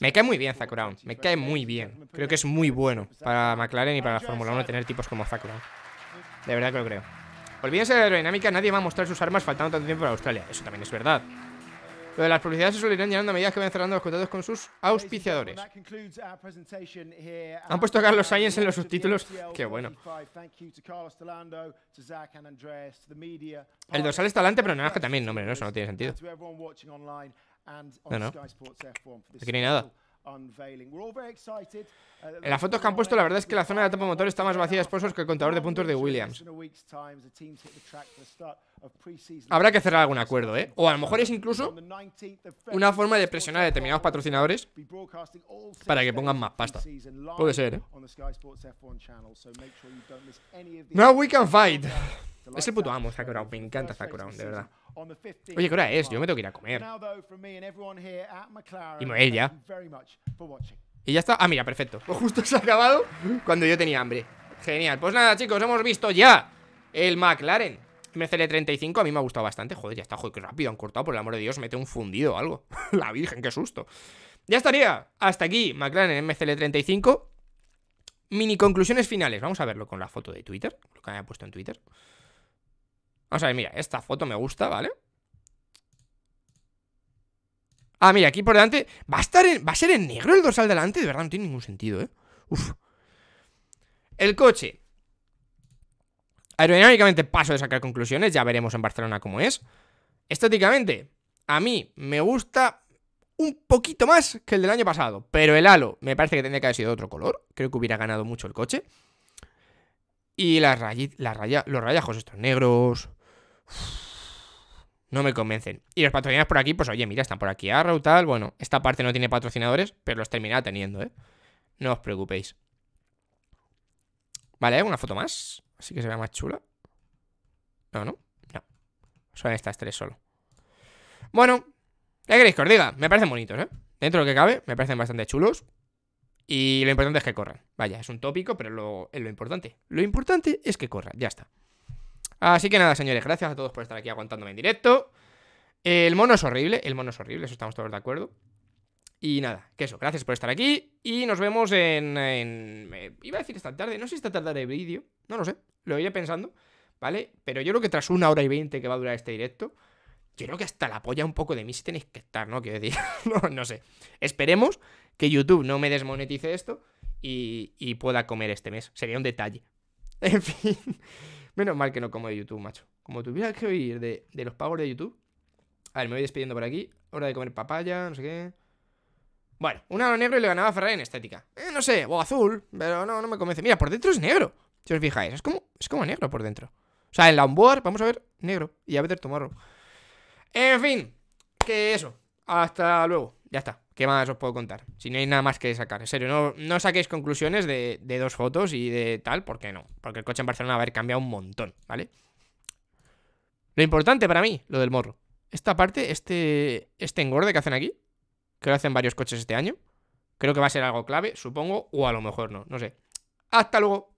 Me cae muy bien Zac Brown, me cae muy bien. Creo que es muy bueno para McLaren y para la Fórmula 1 tener tipos como Zac Brown. De verdad que lo creo. Olvídense de la aerodinámica, nadie va a mostrar sus armas faltando tanto tiempo para Australia. Eso también es verdad. Lo de las publicidades se suelen ir llenando a medida que van cerrando los contratos con sus auspiciadores. Han puesto a Carlos Sainz en los subtítulos. Qué bueno. El dorsal está adelante, pero nada que también, hombre, no, eso no tiene sentido. No, no. Aquí no nada. Uh, en las fotos que han puesto, la verdad es que la zona de la tapa motor está más vacía de esposos que el contador de puntos de Williams. Habrá que cerrar algún acuerdo, ¿eh? O a lo mejor es incluso una forma de presionar a determinados patrocinadores para que pongan más pasta. Puede ser, ¿eh? No, we can fight. Es el puto amo, Zac Brown. Me encanta Zac Brown, de verdad. Oye, ¿qué hora es? Yo me tengo que ir a comer. Y me voy ya. Y ya está. Ah, mira, perfecto. Justo se ha acabado cuando yo tenía hambre. Genial. Pues nada, chicos, hemos visto ya el McLaren. MCL35 a mí me ha gustado bastante. Joder, ya está, joder, qué rápido han cortado, por el amor de Dios, mete un fundido o algo. la virgen, qué susto. Ya estaría. Hasta aquí, McLaren MCL35. Mini conclusiones finales. Vamos a verlo con la foto de Twitter, lo que haya puesto en Twitter. Vamos a ver, mira, esta foto me gusta, ¿vale? Ah, mira, aquí por delante Va a estar va a ser en negro el dorsal delante De verdad, no tiene ningún sentido, ¿eh? El coche Aerodinámicamente paso de sacar conclusiones Ya veremos en Barcelona cómo es Estéticamente A mí me gusta un poquito más que el del año pasado Pero el halo me parece que tendría que haber sido de otro color Creo que hubiera ganado mucho el coche Y las, rayas los rayajos estos negros no me convencen. Y los patrocinadores por aquí, pues oye, mira, están por aquí Arrow, tal. Bueno, esta parte no tiene patrocinadores, pero los terminará teniendo, ¿eh? No os preocupéis. Vale, una foto más. Así que se vea más chula. No, no, no. Son estas tres solo. Bueno, ¿qué queréis que Me parecen bonitos, ¿eh? Dentro de lo que cabe, me parecen bastante chulos. Y lo importante es que corran. Vaya, es un tópico, pero lo, es lo importante. Lo importante es que corran, ya está. Así que nada, señores, gracias a todos por estar aquí aguantándome en directo. El mono es horrible, el mono es horrible, eso estamos todos de acuerdo. Y nada, que eso, gracias por estar aquí y nos vemos en... Eh, iba a decir esta tarde, no sé si esta tarde el vídeo, no lo sé, lo iré pensando, ¿vale? Pero yo creo que tras una hora y veinte que va a durar este directo, yo creo que hasta la polla un poco de mí si tenéis que estar, ¿no? Quiero decir, no, no sé. Esperemos que YouTube no me desmonetice esto y, y pueda comer este mes, sería un detalle. En fin... Menos mal que no como de YouTube, macho. Como tuviera que oír de, los pagos de YouTube. A ver, me voy despidiendo por aquí. Hora de comer papaya, no sé qué. Bueno, un aro negro y le ganaba a Ferrari en estética. Eh, no sé, o azul, pero no, no me convence. Mira, por dentro es negro. Si os fijáis, es como, es como negro por dentro. O sea, en la onboard, vamos a ver, negro. Y a Better Tomorrow. En fin, que eso. Hasta luego. Ya está, ¿qué más os puedo contar? Si no hay nada más que sacar, en serio, no, no saquéis conclusiones de, dos fotos y de tal, ¿por qué no, porque el coche en Barcelona va a haber cambiado un montón, ¿vale? Lo importante para mí, lo del morro. Esta parte, este, este engorde que hacen aquí, que lo hacen varios coches este año, creo que va a ser algo clave, supongo, o a lo mejor no, no sé. Hasta luego.